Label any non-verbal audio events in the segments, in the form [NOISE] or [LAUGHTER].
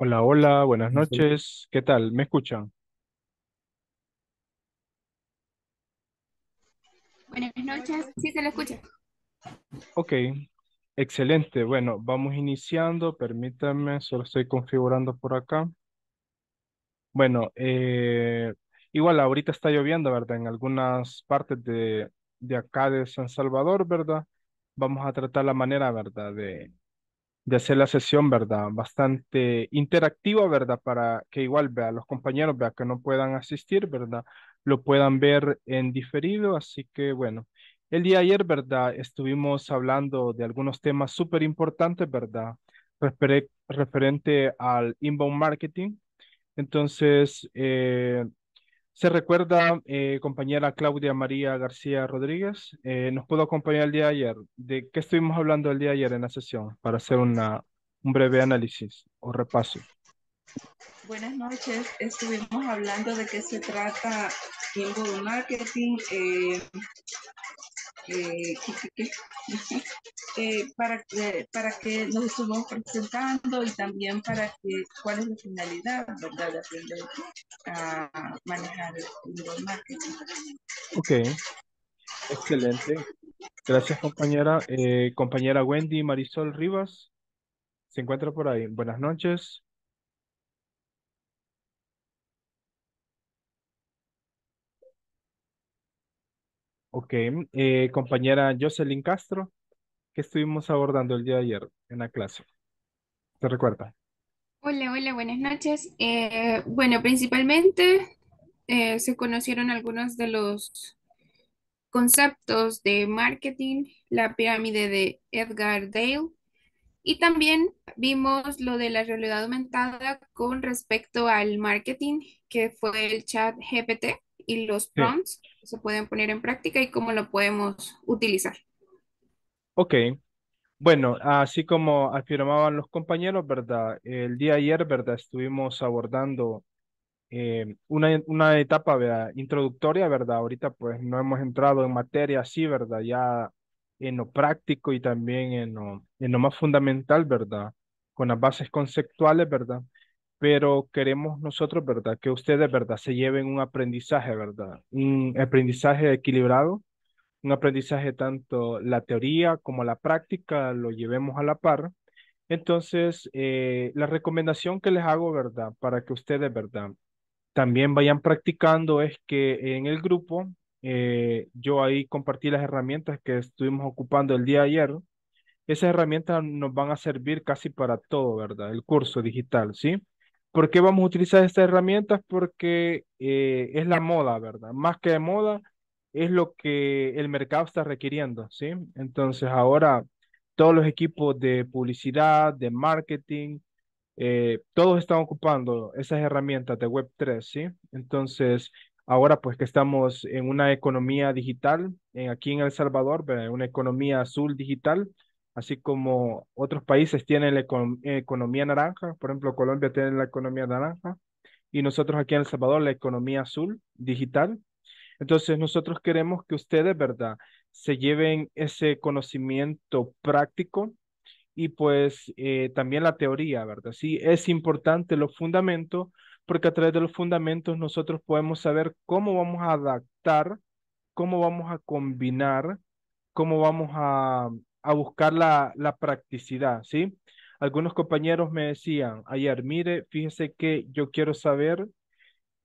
Hola, hola, buenas noches. ¿Qué tal? ¿Me escuchan? Buenas noches, sí se lo escucha. Ok, excelente. Bueno, vamos iniciando. Permítanme, solo estoy configurando por acá. Bueno, eh, igual ahorita está lloviendo, ¿verdad? En algunas partes de, de acá de San Salvador, ¿verdad? Vamos a tratar la manera, ¿verdad? De, de hacer la sesión, ¿verdad? Bastante interactiva, ¿verdad? Para que igual, vea, los compañeros, vea, que no puedan asistir, ¿verdad? Lo puedan ver en diferido, así que bueno. El día ayer, ¿verdad? Estuvimos hablando de algunos temas súper importantes, ¿verdad? referente al inbound marketing. Entonces, eh, se recuerda, eh, compañera Claudia María García Rodríguez, eh, nos pudo acompañar el día de ayer. ¿De qué estuvimos hablando el día de ayer en la sesión para hacer un breve análisis o repaso? Buenas noches. Estuvimos hablando de qué se trata Inbound Marketing, eh, eh, [LAUGHS] eh, para, que, eh, para que nos estemos presentando y también para que cuál es la finalidad, ¿verdad? De aprender a manejar el marketing. Ok, excelente. Gracias compañera. compañera Wendy Marisol Rivas, se encuentra por ahí. Buenas noches. Ok, mm, eh, compañera Jocelyn Castro, que estuvimos abordando el día de ayer en la clase. ¿Te recuerda? Hola, hola, buenas noches. Eh, bueno, principalmente eh, se conocieron algunos de los conceptos de marketing, la pirámide de Edgar Dale, y también vimos lo de la realidad aumentada con respecto al marketing, que fue el chat GPT y los prompts que se pueden poner en práctica y cómo lo podemos utilizar. Ok. Bueno, así como afirmaban los compañeros, ¿verdad? El día ayer, ¿verdad? Estuvimos abordando eh, una, etapa ¿verdad? introductoria, ¿verdad? Ahorita pues no hemos entrado en materia así, ¿verdad? Ya en lo práctico y también en en lo más fundamental, ¿verdad? Con las bases conceptuales, ¿verdad? pero queremos nosotros, ¿verdad? Que ustedes, ¿verdad? Se lleven un aprendizaje, ¿verdad? Un aprendizaje equilibrado, un aprendizaje tanto la teoría como la práctica lo llevemos a la par. Entonces, eh, la recomendación que les hago, ¿verdad? Para que ustedes, ¿verdad? También vayan practicando es que en el grupo, eh, yo ahí compartí las herramientas que estuvimos ocupando el día ayer. Esas herramientas nos van a servir casi para todo, ¿verdad? El curso digital, ¿sí? ¿Por qué vamos a utilizar estas herramientas? Porque eh, es la moda, ¿verdad? Más que de moda, es lo que el mercado está requiriendo, ¿sí? Entonces ahora todos los equipos de publicidad, de marketing, eh, todos están ocupando esas herramientas de Web3, ¿sí? Entonces ahora pues que estamos en una economía digital, aquí en El Salvador, ¿verdad? una economía azul digital, así como otros países tienen la economía naranja, por ejemplo Colombia tiene la economía naranja y nosotros aquí en El Salvador la economía azul digital. Entonces nosotros queremos que ustedes, ¿verdad? Se lleven ese conocimiento práctico y pues eh, también la teoría, ¿verdad? Sí, es importante los fundamentos porque a través de los fundamentos nosotros podemos saber cómo vamos a adaptar, cómo vamos a combinar, cómo vamos a a buscar la, la practicidad, ¿sí? Algunos compañeros me decían ayer, mire, fíjese que yo quiero saber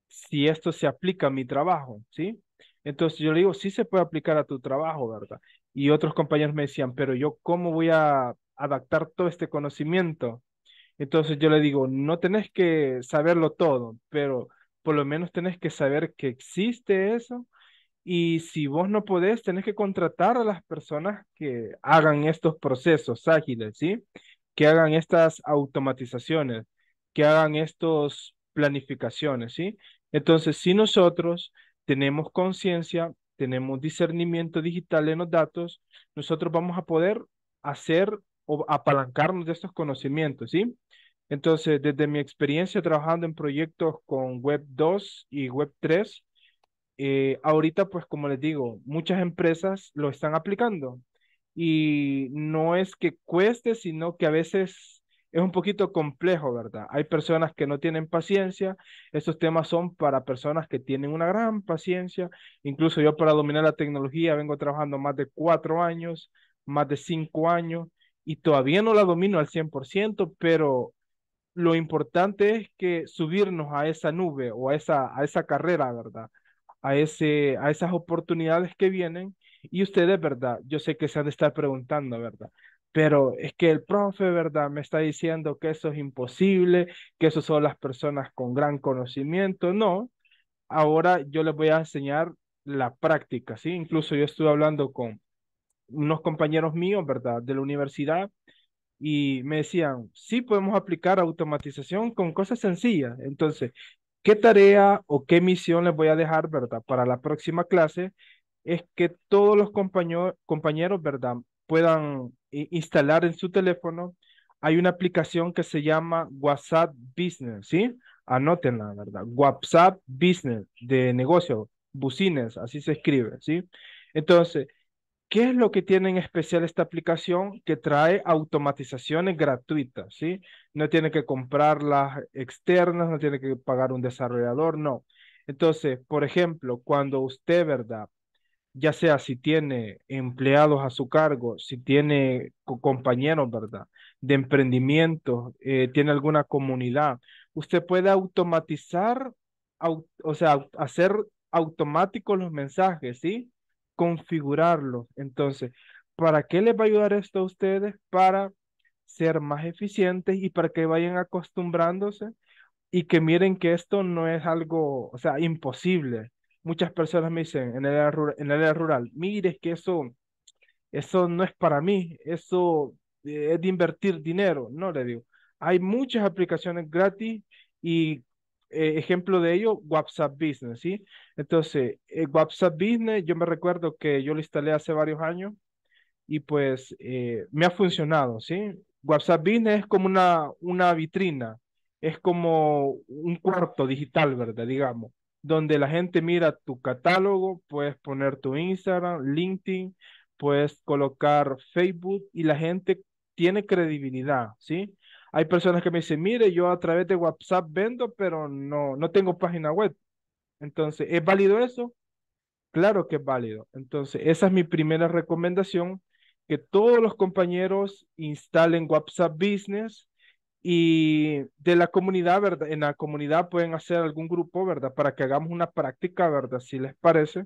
si esto se aplica a mi trabajo, ¿sí? Entonces yo le digo, sí se puede aplicar a tu trabajo, ¿verdad? Y otros compañeros me decían, pero yo cómo voy a adaptar todo este conocimiento. Entonces yo le digo, no tenés que saberlo todo, pero por lo menos tenés que saber que existe eso y si vos no podés, tenés que contratar a las personas que hagan estos procesos ágiles, ¿sí? Que hagan estas automatizaciones, que hagan estas planificaciones, ¿sí? Entonces, si nosotros tenemos conciencia, tenemos discernimiento digital en los datos, nosotros vamos a poder hacer o apalancarnos de estos conocimientos, ¿sí? Entonces, desde mi experiencia trabajando en proyectos con Web 2 y Web 3, eh, ahorita, pues como les digo, muchas empresas lo están aplicando y no es que cueste, sino que a veces es un poquito complejo, ¿verdad? Hay personas que no tienen paciencia, esos temas son para personas que tienen una gran paciencia, incluso yo para dominar la tecnología vengo trabajando más de cuatro años, más de cinco años y todavía no la domino al 100%, pero lo importante es que subirnos a esa nube o a esa, a esa carrera, ¿verdad? a, ese, a esas oportunidades que vienen. Y ustedes, ¿verdad? Yo sé que se han de estar preguntando, ¿verdad? Pero es que el profe, ¿verdad? Me está diciendo que eso es imposible, que eso son las personas con gran conocimiento. No, ahora yo les voy a enseñar la práctica, ¿sí? Incluso yo estuve hablando con unos compañeros míos, ¿verdad? De la universidad y me decían, sí podemos aplicar automatización con cosas sencillas. Entonces, ¿Qué tarea o qué misión les voy a dejar, verdad, para la próxima clase? Es que todos los compañeros, verdad, puedan eh, instalar en su teléfono. Hay una aplicación que se llama WhatsApp Business, ¿sí? Anótenla, ¿verdad? WhatsApp Business de negocio, Business, así se escribe, ¿sí? Entonces, ¿Qué es lo que tiene en especial esta aplicación? Que trae automatizaciones gratuitas, ¿sí? No tiene que comprarlas externas, no tiene que pagar un desarrollador, no. Entonces, por ejemplo, cuando usted, ¿verdad? Ya sea si tiene empleados a su cargo, si tiene compañeros, ¿verdad? De emprendimiento, eh, tiene alguna comunidad, usted puede automatizar, o sea, hacer automáticos los mensajes, ¿sí? configurarlo. Entonces, ¿para qué les va a ayudar esto a ustedes? Para ser más eficientes y para que vayan acostumbrándose y que miren que esto no es algo, o sea, imposible. Muchas personas me dicen en el área rural, en el área rural mire, que eso, eso no es para mí, eso eh, es de invertir dinero. No, le digo, hay muchas aplicaciones gratis y eh, ejemplo de ello, WhatsApp Business, ¿sí? Entonces, eh, WhatsApp Business, yo me recuerdo que yo lo instalé hace varios años y pues eh, me ha funcionado, ¿sí? WhatsApp Business es como una, una vitrina, es como un cuarto digital, ¿verdad? Digamos, donde la gente mira tu catálogo, puedes poner tu Instagram, LinkedIn, puedes colocar Facebook y la gente tiene credibilidad, ¿sí? Hay personas que me dicen, mire, yo a través de WhatsApp vendo, pero no, no tengo página web. Entonces, ¿es válido eso? Claro que es válido. Entonces, esa es mi primera recomendación, que todos los compañeros instalen WhatsApp Business y de la comunidad, ¿verdad? En la comunidad pueden hacer algún grupo, ¿verdad? Para que hagamos una práctica, ¿verdad? Si les parece,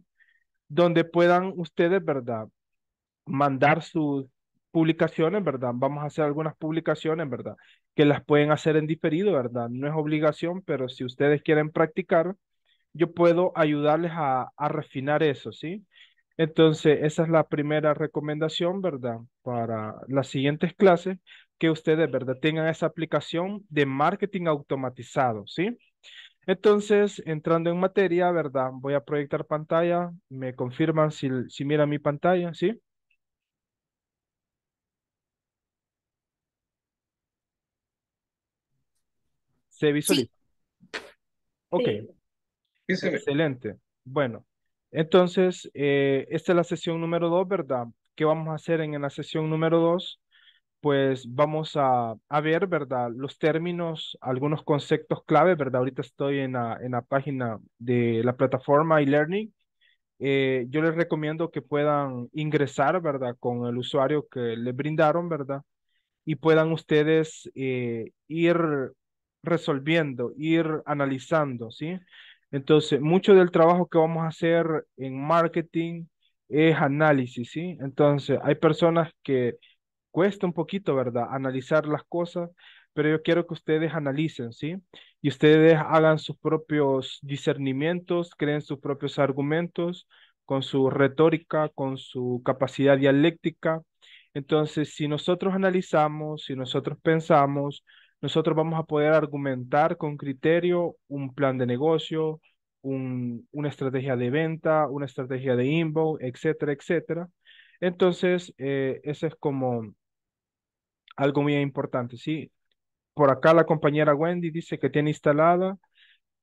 donde puedan ustedes, ¿verdad? Mandar sus publicaciones, ¿verdad? Vamos a hacer algunas publicaciones, ¿verdad? Que las pueden hacer en diferido, ¿verdad? No es obligación, pero si ustedes quieren practicar, yo puedo ayudarles a, a refinar eso, ¿sí? Entonces, esa es la primera recomendación, ¿verdad? Para las siguientes clases, que ustedes, ¿verdad? Tengan esa aplicación de marketing automatizado, ¿sí? Entonces, entrando en materia, ¿verdad? Voy a proyectar pantalla. Me confirman si, si miran mi pantalla, ¿sí? ¿Se visualiza? Ok. Excelente. Bueno, entonces, eh, esta es la sesión número dos, ¿verdad? ¿Qué vamos a hacer en la sesión número dos? Pues vamos a, ver, ¿verdad? Los términos, algunos conceptos clave, ¿verdad? Ahorita estoy en la, página de la plataforma e-learning. Eh, yo les recomiendo que puedan ingresar, ¿verdad? Con el usuario que les brindaron, ¿verdad? Y puedan ustedes eh, ir resolviendo, ir analizando, ¿sí? Entonces, mucho del trabajo que vamos a hacer en marketing es análisis, ¿sí? Entonces, hay personas que cuesta un poquito, ¿verdad? Analizar las cosas, pero yo quiero que ustedes analicen, ¿sí? Y ustedes hagan sus propios discernimientos, creen sus propios argumentos, con su retórica, con su capacidad dialéctica. Entonces, si nosotros analizamos, si nosotros pensamos, nosotros vamos a poder argumentar con criterio un plan de negocio, una estrategia de venta, una estrategia de inbound, etcétera, etcétera. Entonces, eh, eso es como algo muy importante, ¿sí? Por acá la compañera Wendy dice que tiene instalada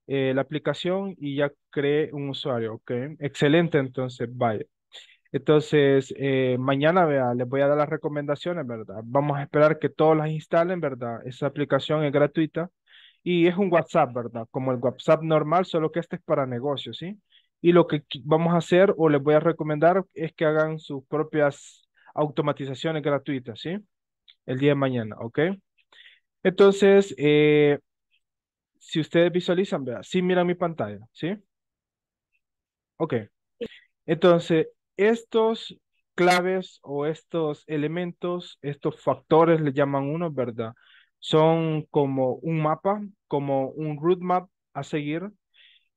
eh, la aplicación y ya cree un usuario, ¿ok? Excelente, entonces, vaya. Entonces, eh, mañana vea, les voy a dar las recomendaciones, ¿verdad? Vamos a esperar que todos las instalen, ¿verdad? Esa aplicación es gratuita y es un WhatsApp, ¿verdad? Como el WhatsApp normal, solo que este es para negocios, ¿sí? Y lo que vamos a hacer o les voy a recomendar es que hagan sus propias automatizaciones gratuitas, ¿sí? El día de mañana, ¿ok? Entonces, eh, si ustedes visualizan, vea, sí mira mi pantalla, ¿sí? Ok. Entonces, estos claves o estos elementos, estos factores, le llaman uno, ¿verdad? Son como un mapa, como un roadmap a seguir,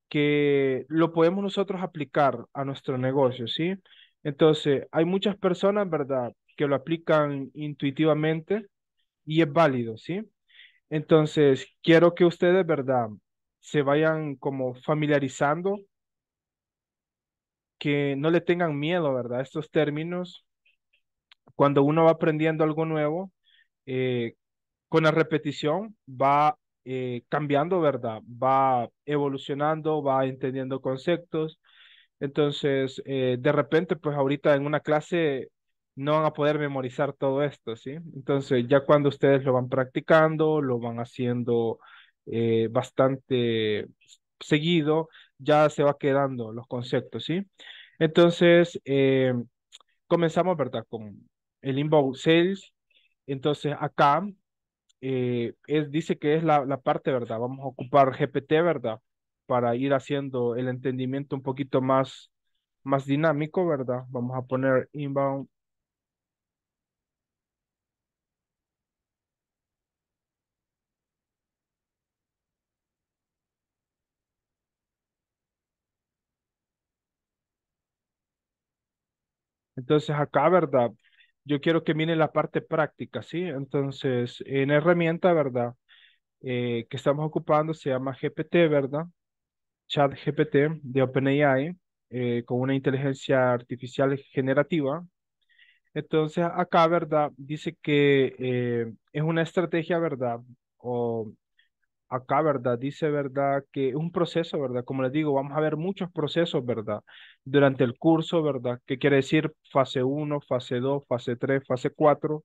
que lo podemos nosotros aplicar a nuestro negocio, ¿sí? Entonces, hay muchas personas, ¿verdad?, que lo aplican intuitivamente y es válido, ¿sí? Entonces, quiero que ustedes, ¿verdad?, se vayan como familiarizando que no le tengan miedo, ¿verdad? Estos términos, cuando uno va aprendiendo algo nuevo, eh, con la repetición va eh, cambiando, ¿verdad? Va evolucionando, va entendiendo conceptos. Entonces, eh, de repente, pues ahorita en una clase no van a poder memorizar todo esto, ¿sí? Entonces, ya cuando ustedes lo van practicando, lo van haciendo bastante seguido, ya se va quedando los conceptos, ¿sí? Entonces, eh, comenzamos, ¿verdad? Con el inbound sales. Entonces, acá eh, es, dice que es la, la, parte, ¿verdad? Vamos a ocupar GPT, ¿verdad? Para ir haciendo el entendimiento un poquito más, más dinámico, ¿verdad? Vamos a poner inbound Entonces acá, ¿verdad? Yo quiero que miren la parte práctica, ¿sí? Entonces, en herramienta, ¿verdad? Eh, que estamos ocupando se llama GPT, ¿verdad? Chat GPT de OpenAI, eh, con una inteligencia artificial generativa. Entonces, acá, ¿verdad? Dice que eh, es una estrategia, ¿verdad? O acá, ¿verdad? Dice, ¿verdad? Que es un proceso, ¿verdad? Como les digo, vamos a ver muchos procesos, ¿verdad? Durante el curso, ¿verdad? ¿Qué quiere decir fase 1, fase 2, fase 3, fase 4.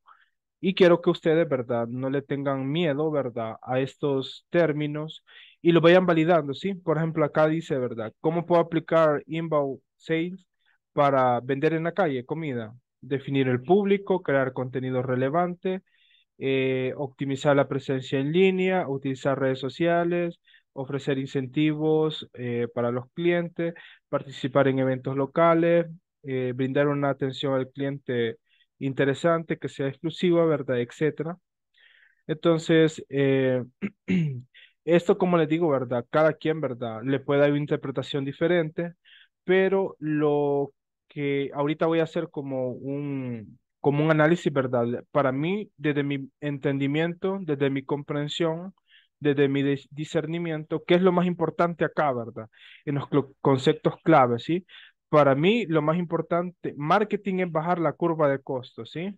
Y quiero que ustedes, ¿verdad? No le tengan miedo, ¿verdad? A estos términos y lo vayan validando, ¿sí? Por ejemplo, acá dice, ¿verdad? ¿Cómo puedo aplicar inbound sales para vender en la calle comida? Definir el público, crear contenido relevante, eh, optimizar la presencia en línea, utilizar redes sociales, ofrecer incentivos eh, para los clientes, participar en eventos locales, eh, brindar una atención al cliente interesante, que sea exclusiva, ¿verdad? Etcétera. Entonces, [CLEARS THROAT] esto como les digo, ¿verdad? Cada quien, ¿verdad? Le puede dar una interpretación diferente, pero lo que ahorita voy a hacer como un, como un análisis, ¿verdad? Para mí, desde mi entendimiento, desde mi comprensión, desde mi discernimiento, ¿qué es lo más importante acá, verdad? En los conceptos clave, ¿sí? Para mí, lo más importante, marketing es bajar la curva de costos, ¿sí?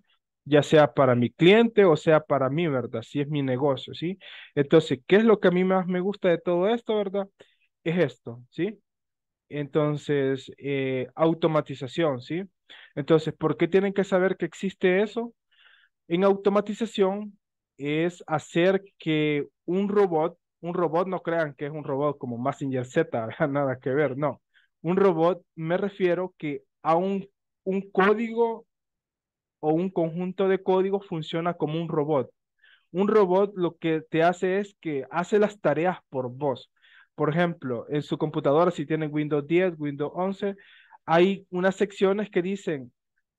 ya sea para mi cliente o sea para mí, ¿verdad? Si es mi negocio, ¿sí? Entonces, ¿qué es lo que a mí más me gusta de todo esto, ¿verdad? Es esto, ¿sí? Entonces, eh, automatización, ¿sí? Entonces, ¿por qué tienen que saber que existe eso? En automatización es hacer que un robot, un robot no crean que es un robot como Massinger Z, [LAUGHS] nada que ver, no. Un robot me refiero que a un, un código o un conjunto de códigos funciona como un robot. Un robot lo que te hace es que hace las tareas por vos. Por ejemplo, en su computadora, si tienen Windows 10, Windows 11, hay unas secciones que dicen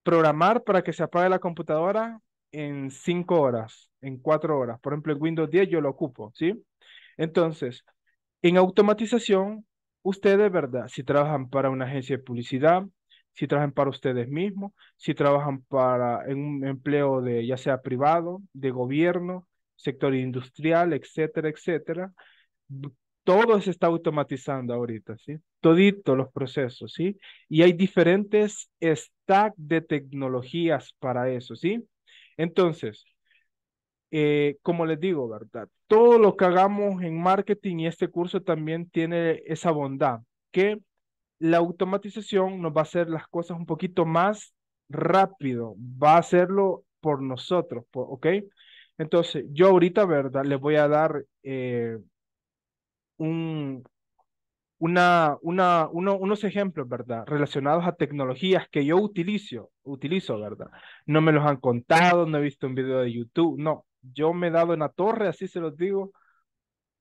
programar para que se apague la computadora en cinco horas, en cuatro horas. Por ejemplo, en Windows 10 yo lo ocupo, ¿sí? Entonces, en automatización, ustedes, ¿verdad? Si trabajan para una agencia de publicidad, si trabajan para ustedes mismos, si trabajan para en un empleo de ya sea privado, de gobierno, sector industrial, etcétera, etcétera, todo se está automatizando ahorita, ¿sí? toditos los procesos, ¿sí? Y hay diferentes stack de tecnologías para eso, ¿sí? Entonces, eh, como les digo, ¿verdad? Todo lo que hagamos en marketing y este curso también tiene esa bondad, que la automatización nos va a hacer las cosas un poquito más rápido, va a hacerlo por nosotros, ¿ok? Entonces, yo ahorita, ¿verdad? Les voy a dar eh, un, una, unos ejemplos, ¿verdad? Relacionados a tecnologías que yo utilizo, utilizo, ¿verdad? No me los han contado, no he visto un video de YouTube, no. Yo me he dado en la torre, así se los digo,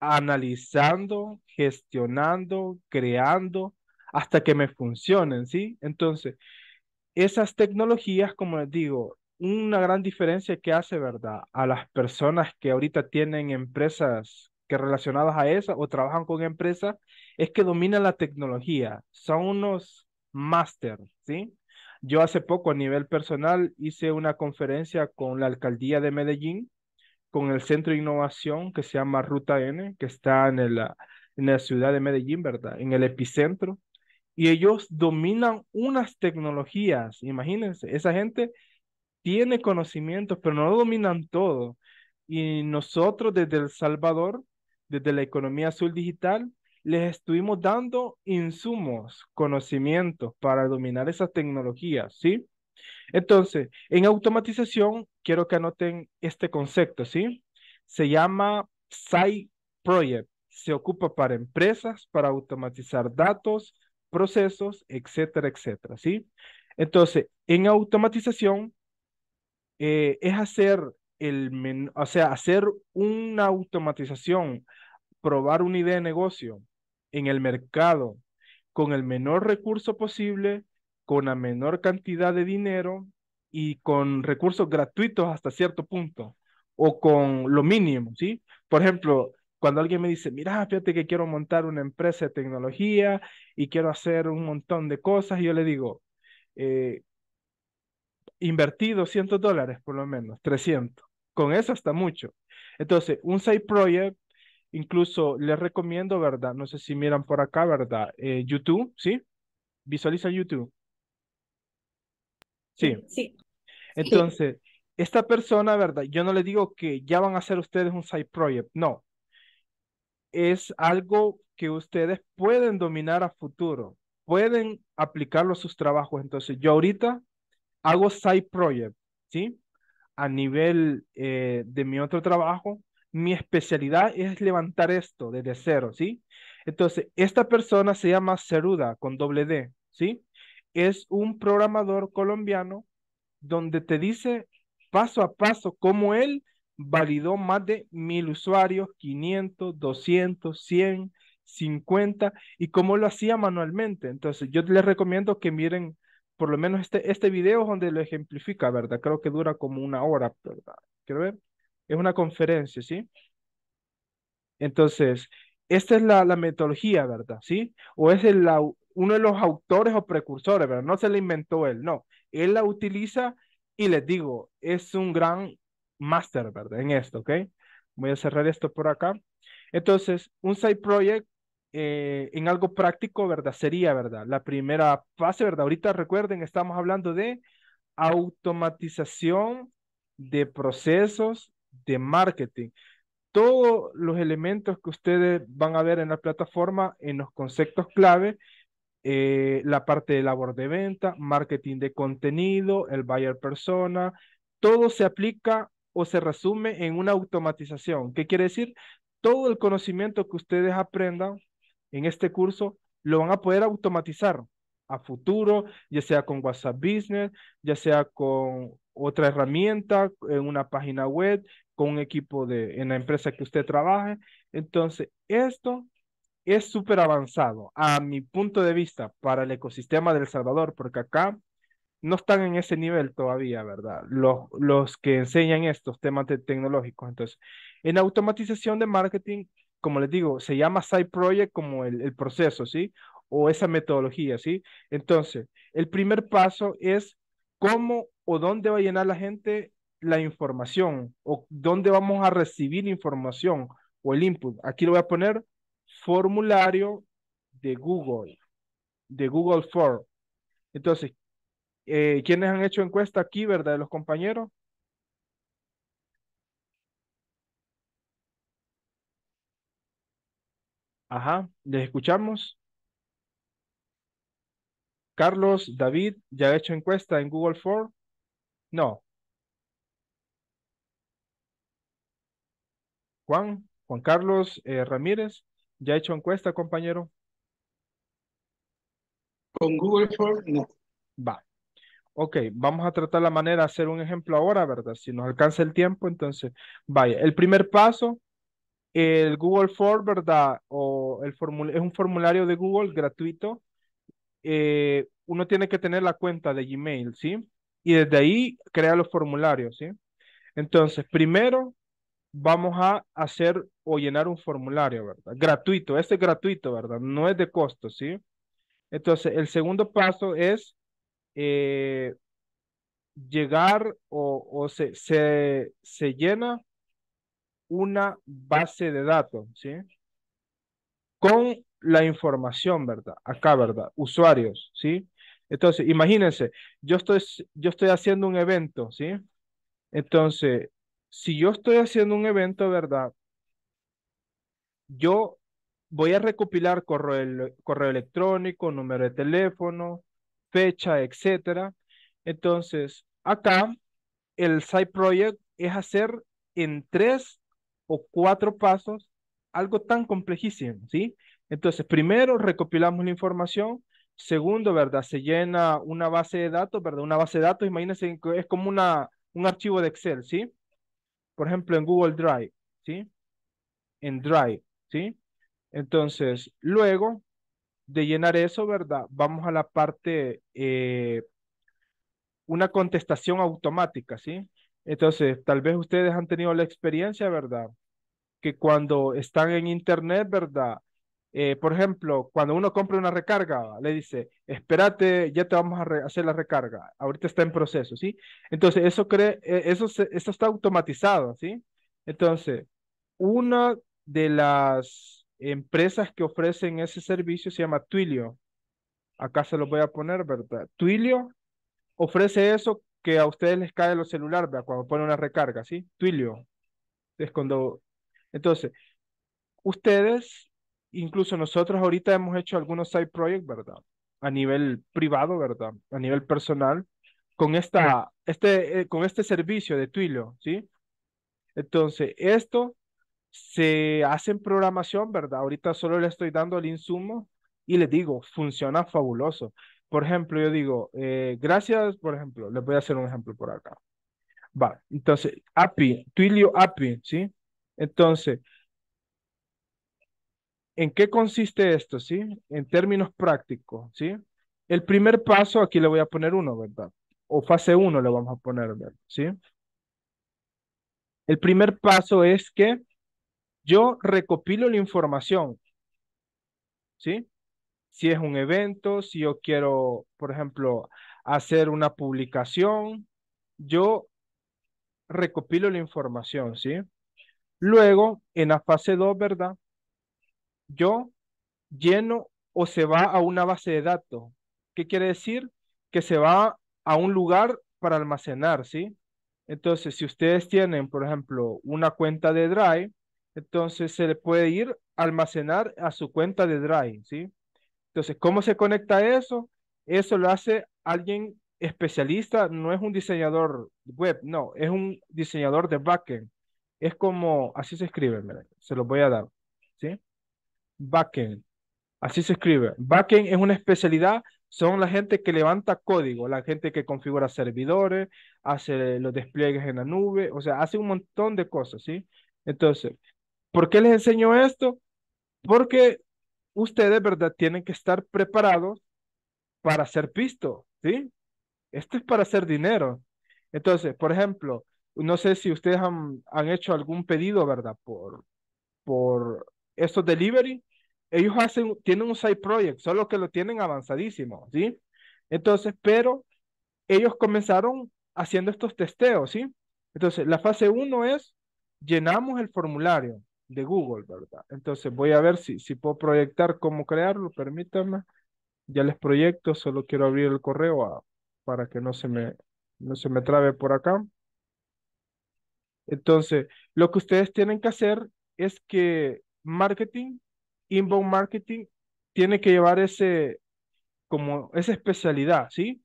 analizando, gestionando, creando, hasta que me funcionen, ¿sí? Entonces, esas tecnologías, como les digo, una gran diferencia que hace, ¿verdad? A las personas que ahorita tienen empresas que relacionadas a esas o trabajan con empresas es que domina la tecnología, son unos máster, ¿sí? Yo hace poco a nivel personal hice una conferencia con la alcaldía de Medellín, con el centro de innovación que se llama Ruta N, que está en, el, ah, en la ciudad de Medellín, ¿verdad? En el epicentro. Y ellos dominan unas tecnologías, imagínense, esa gente tiene conocimientos, pero no dominan todo. Y nosotros desde El Salvador, desde la economía azul digital, les estuvimos dando insumos, conocimientos para dominar esas tecnologías, ¿sí? Entonces, en automatización, quiero que anoten este concepto, ¿sí? Se llama Side Project. Se ocupa para empresas, para automatizar datos, procesos, etcétera, etcétera, ¿sí? Entonces, en automatización eh, es hacer el, o sea, hacer una automatización, probar una idea de negocio, en el mercado con el menor recurso posible, con la menor cantidad de dinero y con recursos gratuitos hasta cierto punto o con lo mínimo, ¿sí? Por ejemplo, cuando alguien me dice, mira, fíjate que quiero montar una empresa de tecnología y quiero hacer un montón de cosas, yo le digo, eh, invertí 200 dólares por lo menos, 300. Con eso hasta mucho. Entonces, un side project Incluso les recomiendo, ¿verdad? No sé si miran por acá, ¿verdad? Eh, YouTube, ¿sí? Visualiza YouTube. Sí. Sí. Entonces, esta persona, ¿verdad? Yo no le digo que ya van a hacer ustedes un side project, no. Es algo que ustedes pueden dominar a futuro, pueden aplicarlo a sus trabajos. Entonces, yo ahorita hago side project, ¿sí? A nivel eh, de mi otro trabajo, mi especialidad es levantar esto desde cero, ¿sí? Entonces, esta persona se llama Ceruda con doble D, ¿sí? Es un programador colombiano donde te dice paso a paso cómo él validó más de mil usuarios, 500, 200, 100, 50 y cómo lo hacía manualmente. Entonces, yo les recomiendo que miren por lo menos este, este video donde lo ejemplifica, ¿verdad? Creo que dura como una hora, ¿verdad? Quiero ver es una conferencia, ¿sí? Entonces, esta es la, la metodología, ¿verdad? ¿Sí? O es el, uno de los autores o precursores, ¿verdad? No se la inventó él, no. Él la utiliza y les digo, es un gran máster, ¿verdad? En esto, ¿ok? Voy a cerrar esto por acá. Entonces, un side project eh, en algo práctico, ¿verdad? Sería, ¿verdad? La primera fase, ¿verdad? Ahorita recuerden, estamos hablando de automatización de procesos de marketing. Todos los elementos que ustedes van a ver en la plataforma, en los conceptos clave, eh, la parte de labor de venta, marketing de contenido, el buyer persona, todo se aplica o se resume en una automatización. ¿Qué quiere decir? Todo el conocimiento que ustedes aprendan en este curso lo van a poder automatizar a futuro, ya sea con WhatsApp Business, ya sea con otra herramienta, en una página web, con un equipo de, en la empresa que usted trabaje. Entonces, esto es súper avanzado a mi punto de vista para el ecosistema del Salvador, porque acá no están en ese nivel todavía, ¿verdad? Los, los que enseñan estos temas tecnológicos. Entonces, en automatización de marketing, como les digo, se llama side project como el, el proceso, ¿sí? O esa metodología, ¿sí? Entonces, el primer paso es cómo o dónde va a llenar la gente la información o dónde vamos a recibir información o el input. Aquí lo voy a poner formulario de Google, de Google Form. Entonces, eh, ¿quiénes han hecho encuesta aquí, verdad, de los compañeros? Ajá, ¿les escuchamos? Carlos, David, ¿ya ha hecho encuesta en Google Form? No. Juan, Juan Carlos eh, Ramírez, ¿ya ha hecho encuesta, compañero? Con Google Form no. Va. Ok, vamos a tratar la manera de hacer un ejemplo ahora, ¿verdad? Si nos alcanza el tiempo, entonces, vaya. El primer paso, el Google Form, ¿verdad? O el es un formulario de Google gratuito. Eh, uno tiene que tener la cuenta de Gmail, ¿sí? Y desde ahí crea los formularios, ¿sí? Entonces, primero vamos a hacer o llenar un formulario, ¿verdad? Gratuito, este es gratuito, ¿verdad? No es de costo, ¿sí? Entonces, el segundo paso es eh, llegar o, o se, se, se, llena una base de datos, ¿sí? Con la información, ¿verdad? Acá, ¿verdad? Usuarios, ¿sí? Entonces, imagínense, yo estoy, yo estoy haciendo un evento, ¿sí? Entonces, si yo estoy haciendo un evento, ¿verdad? Yo voy a recopilar correo, electrónico, número de teléfono, fecha, etcétera. Entonces, acá el side project es hacer en tres o cuatro pasos algo tan complejísimo, ¿sí? Entonces, primero recopilamos la información, segundo, ¿verdad? Se llena una base de datos, ¿verdad? Una base de datos, imagínense, es como una, un archivo de Excel, ¿sí? por ejemplo, en Google Drive, ¿sí? En Drive, ¿sí? Entonces, luego de llenar eso, ¿verdad? Vamos a la parte, eh, una contestación automática, ¿sí? Entonces, tal vez ustedes han tenido la experiencia, ¿verdad? Que cuando están en Internet, ¿verdad? Eh, por ejemplo, cuando uno compra una recarga, le dice, espérate, ya te vamos a hacer la recarga, ahorita está en proceso, ¿sí? Entonces, eso, cree, e, eso, está automatizado, ¿sí? Entonces, una de las empresas que ofrecen ese servicio se llama Twilio. Acá se lo voy a poner, ¿verdad? Twilio ofrece eso que a ustedes les cae los celulares, ¿verdad? Cuando pone una recarga, ¿sí? Twilio. Es cuando... Entonces, ustedes incluso nosotros ahorita hemos hecho algunos side projects, ¿verdad? A nivel privado, ¿verdad? A nivel personal, con, esta, este, eh, con este servicio de Twilio, ¿sí? Entonces, esto se hace en programación, ¿verdad? Ahorita solo le estoy dando el insumo y le digo, funciona fabuloso. Por ejemplo, yo digo, eh, gracias, por ejemplo, les voy a hacer un ejemplo por acá. Va, entonces, API, Twilio API, ¿sí? Entonces, ¿En qué consiste esto, sí? En términos prácticos, ¿sí? El primer paso, aquí le voy a poner uno, ¿verdad? O fase uno le vamos a poner, ¿verdad? ¿Sí? El primer paso es que yo recopilo la información, ¿sí? Si es un evento, si yo quiero, por ejemplo, hacer una publicación, yo recopilo la información, ¿sí? Luego, en la fase 2, ¿verdad? yo lleno o se va a una base de datos. ¿Qué quiere decir? Que se va a un lugar para almacenar, ¿sí? Entonces, si ustedes tienen, por ejemplo, una cuenta de Drive, entonces se le puede ir a almacenar a su cuenta de Drive, ¿sí? Entonces, ¿cómo se conecta eso? Eso lo hace alguien especialista, no es un diseñador web, no, es un diseñador de backend. Es como, así se escribe, se lo voy a dar, ¿sí? backend. Así se escribe. Backend es una especialidad, son la gente que levanta código, la gente que configura servidores, hace los despliegues en la nube, o sea, hace un montón de cosas, ¿sí? Entonces, ¿por qué les enseño esto? Porque ustedes, ¿verdad? Tienen que estar preparados para ser pisto, ¿sí? Esto es para hacer dinero. Entonces, por ejemplo, no sé si ustedes han, han hecho algún pedido, ¿verdad? Por, por estos delivery, ellos hacen, tienen un side project, solo que lo tienen avanzadísimo, ¿sí? Entonces, pero ellos comenzaron haciendo estos testeos, ¿sí? Entonces, la fase uno es, llenamos el formulario de Google, ¿verdad? Entonces, voy a ver si, si puedo proyectar cómo crearlo, permítanme. Ya les proyecto, solo quiero abrir el correo para que no se me, no se me trabe por acá. Entonces, lo que ustedes tienen que hacer es que marketing, inbound marketing, tiene que llevar ese, como esa especialidad, ¿sí?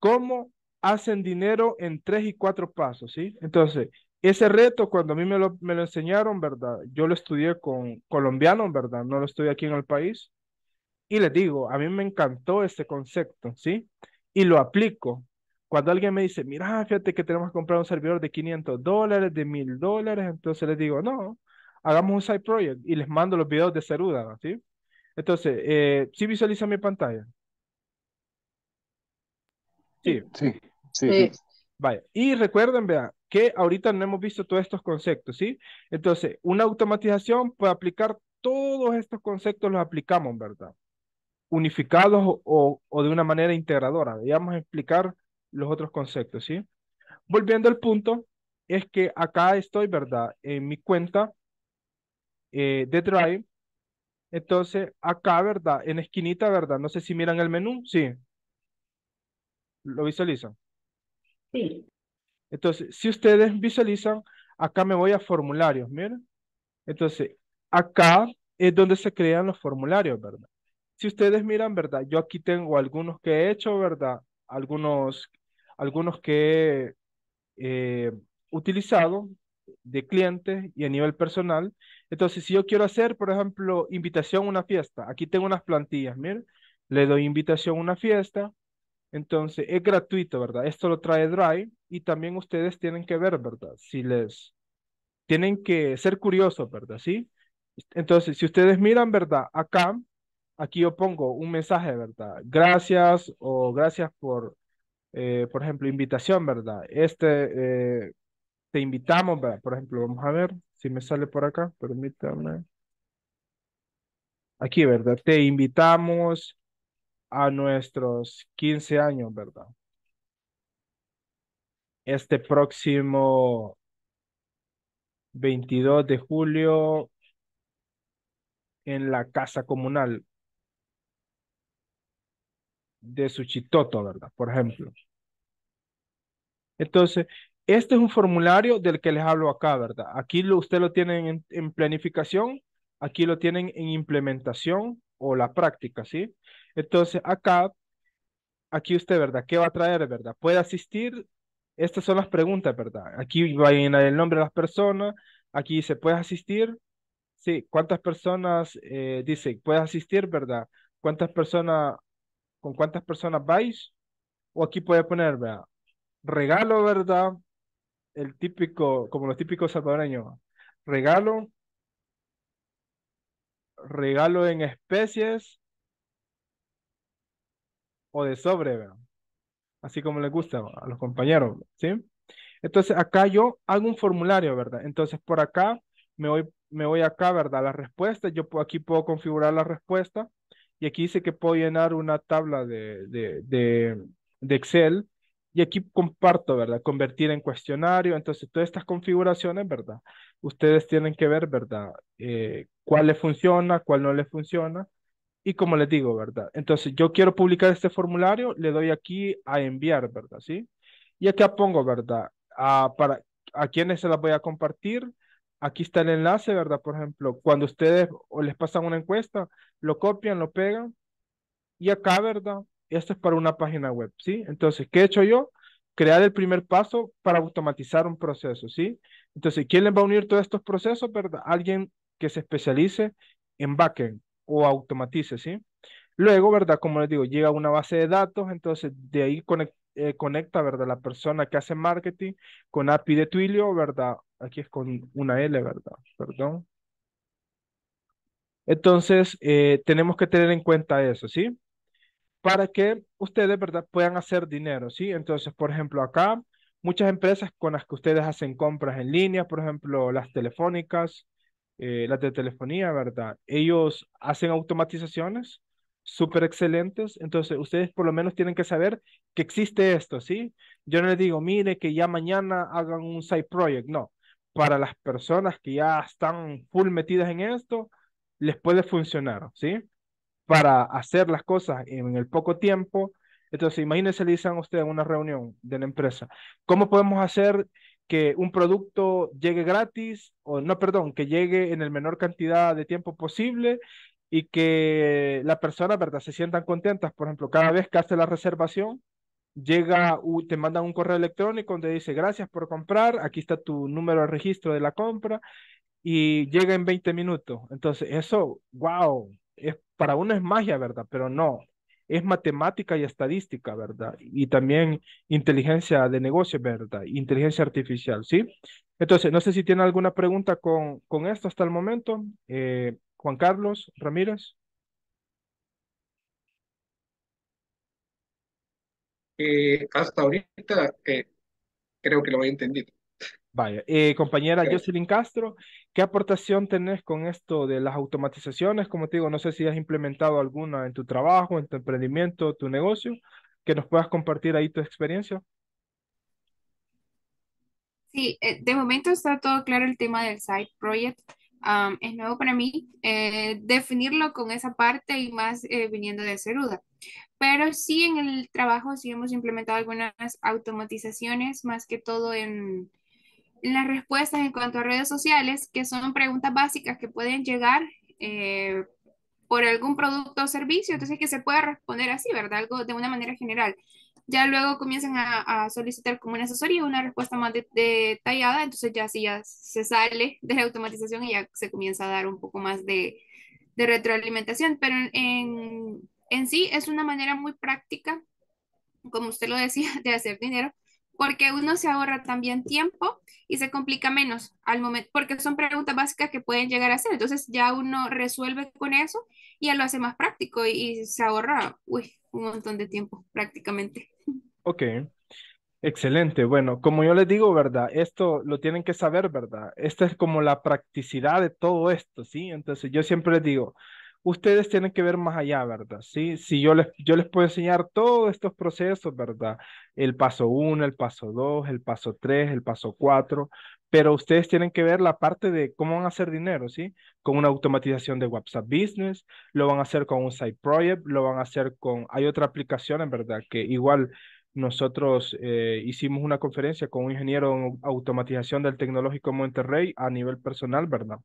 ¿Cómo hacen dinero en tres y cuatro pasos, ¿sí? Entonces, ese reto cuando a mí me lo, me lo enseñaron, ¿verdad? Yo lo estudié con colombianos, ¿verdad? No lo estudié aquí en el país. Y les digo, a mí me encantó ese concepto, ¿sí? Y lo aplico. Cuando alguien me dice, mira, fíjate que tenemos que comprar un servidor de 500 dólares, de 1000 dólares, entonces les digo, no, hagamos un side project y les mando los videos de Ceruda, ¿sí? Entonces, eh, ¿sí visualiza mi pantalla? Sí. Sí, sí. Vaya, y recuerden, vean, que ahorita no hemos visto todos estos conceptos, ¿sí? Entonces, una automatización puede aplicar todos estos conceptos, los aplicamos, ¿verdad? Unificados o, de una manera integradora, digamos, explicar los otros conceptos, ¿sí? Volviendo al punto, es que acá estoy, ¿verdad? En mi cuenta eh, de Drive. Entonces, acá, ¿verdad? En esquinita, ¿verdad? No sé si miran el menú, sí. ¿Lo visualizan? Sí. Entonces, si ustedes visualizan, acá me voy a formularios, miren. Entonces, acá es donde se crean los formularios, ¿verdad? Si ustedes miran, ¿verdad? Yo aquí tengo algunos que he hecho, ¿verdad? Algunos, algunos que he eh, utilizado, de clientes y a nivel personal. Entonces, si yo quiero hacer, por ejemplo, invitación a una fiesta, aquí tengo unas plantillas, miren, le doy invitación a una fiesta, entonces es gratuito, ¿verdad? Esto lo trae Drive y también ustedes tienen que ver, ¿verdad? Si les tienen que ser curiosos, ¿verdad? Sí. Entonces, si ustedes miran, ¿verdad? Acá, aquí yo pongo un mensaje, ¿verdad? Gracias o gracias por, eh, por ejemplo, invitación, ¿verdad? Este, eh, te invitamos, ¿verdad? por ejemplo, vamos a ver si me sale por acá, permítame. Aquí, ¿verdad? Te invitamos a nuestros 15 años, ¿verdad? Este próximo 22 de julio en la casa comunal de Suchitoto, ¿verdad? Por ejemplo. Entonces, este es un formulario del que les hablo acá, ¿verdad? Aquí lo, usted lo tiene en, planificación, aquí lo tienen en implementación o la práctica, ¿sí? Entonces, acá, aquí usted, ¿verdad? ¿Qué va a traer, verdad? Puede asistir, estas son las preguntas, ¿verdad? Aquí va a ir el nombre de las personas, aquí dice, ¿puedes asistir? Sí, ¿cuántas personas, eh, dice, puedes asistir, ¿verdad? ¿Cuántas personas, con cuántas personas vais? O aquí puede poner, ¿verdad? Regalo, ¿verdad? el típico, como los típicos salvadoreños, regalo, regalo en especies o de sobre, ¿verdad? así como les gusta a los compañeros, ¿sí? Entonces acá yo hago un formulario, ¿verdad? Entonces por acá me voy, me voy acá, ¿verdad? La respuesta, yo aquí puedo configurar la respuesta y aquí dice que puedo llenar una tabla de, de, de, de Excel y aquí comparto, ¿verdad? Convertir en cuestionario. Entonces, todas estas configuraciones, ¿verdad? Ustedes tienen que ver, ¿verdad? Eh, cuál le funciona, cuál no le funciona. Y como les digo, ¿verdad? Entonces, yo quiero publicar este formulario, le doy aquí a enviar, ¿verdad? ¿Sí? Y acá pongo, ¿verdad? A, ah, para, a quienes se las voy a compartir. Aquí está el enlace, ¿verdad? Por ejemplo, cuando ustedes o les pasan una encuesta, lo copian, lo pegan. Y acá, ¿verdad? esto es para una página web, ¿sí? Entonces, ¿qué he hecho yo? Crear el primer paso para automatizar un proceso, ¿sí? Entonces, ¿quién les va a unir todos estos procesos, verdad? Alguien que se especialice en backend o automatice, ¿sí? Luego, ¿verdad? Como les digo, llega una base de datos, entonces de ahí eh, conecta, ¿verdad? La persona que hace marketing con API de Twilio, ¿verdad? Aquí es con una L, ¿verdad? Perdón. Entonces, eh, tenemos que tener en cuenta eso, ¿sí? para que ustedes, ¿verdad?, puedan hacer dinero, ¿sí? Entonces, por ejemplo, acá muchas empresas con las que ustedes hacen compras en línea, por ejemplo, las telefónicas, eh, las de telefonía, ¿verdad? Ellos hacen automatizaciones súper excelentes, entonces ustedes por lo menos tienen que saber que existe esto, ¿sí? Yo no les digo, mire, que ya mañana hagan un side project, no. Para las personas que ya están full metidas en esto, les puede funcionar, ¿sí? para hacer las cosas en el poco tiempo. Entonces, imagínense, le dicen a usted en una reunión de la empresa, ¿cómo podemos hacer que un producto llegue gratis, o no, perdón, que llegue en el menor cantidad de tiempo posible y que las personas, ¿verdad?, se sientan contentas. Por ejemplo, cada vez que hace la reservación, llega, te mandan un correo electrónico donde dice, gracias por comprar, aquí está tu número de registro de la compra, y llega en 20 minutos. Entonces, eso, wow, para uno es magia, ¿verdad? Pero no, es matemática y estadística, ¿verdad? Y también inteligencia de negocio, ¿verdad? Inteligencia artificial, ¿sí? Entonces, no sé si tiene alguna pregunta con, con esto hasta el momento. Eh, Juan Carlos Ramírez. Eh, hasta ahorita eh, creo que lo he entendido. Vaya, eh, compañera Jocelyn Castro, ¿qué aportación tenés con esto de las automatizaciones? Como te digo, no sé si has implementado alguna en tu trabajo, en tu emprendimiento, tu negocio, que nos puedas compartir ahí tu experiencia. Sí, eh, de momento está todo claro el tema del side project. es nuevo para mí eh, definirlo con esa parte y más viniendo de Ceruda. Pero sí en el trabajo sí hemos implementado algunas automatizaciones, más que todo en, las respuestas en cuanto a redes sociales, que son preguntas básicas que pueden llegar eh, por algún producto o servicio, entonces que se pueda responder así, ¿verdad? Algo de una manera general. Ya luego comienzan a, solicitar como una asesoría, una respuesta más detallada, entonces ya sí, ya se sale de la automatización y ya se comienza a dar un poco más de, retroalimentación, pero en sí es una manera muy práctica, como usted lo decía, [LAUGHS] de hacer dinero, porque uno se ahorra también tiempo y se complica menos al momento, porque son preguntas básicas que pueden llegar a ser. Entonces ya uno resuelve con eso y ya lo hace más práctico y, se ahorra un montón de tiempo prácticamente. Ok, excelente. Bueno, como yo les digo, ¿verdad? Esto lo tienen que saber, ¿verdad? Esta es como la practicidad de todo esto, ¿sí? Entonces yo siempre les digo, ustedes tienen que ver más allá, ¿verdad? Sí, si yo les, yo les puedo enseñar todos estos procesos, ¿verdad? El paso uno, el paso 2, el paso 3, el paso 4, pero ustedes tienen que ver la parte de cómo van a hacer dinero, ¿sí? Con una automatización de WhatsApp Business, lo van a hacer con un side project, lo van a hacer con, hay otra aplicación, en verdad, que igual nosotros eh, hicimos una conferencia con un ingeniero en automatización del Tecnológico Monterrey a nivel personal, ¿verdad?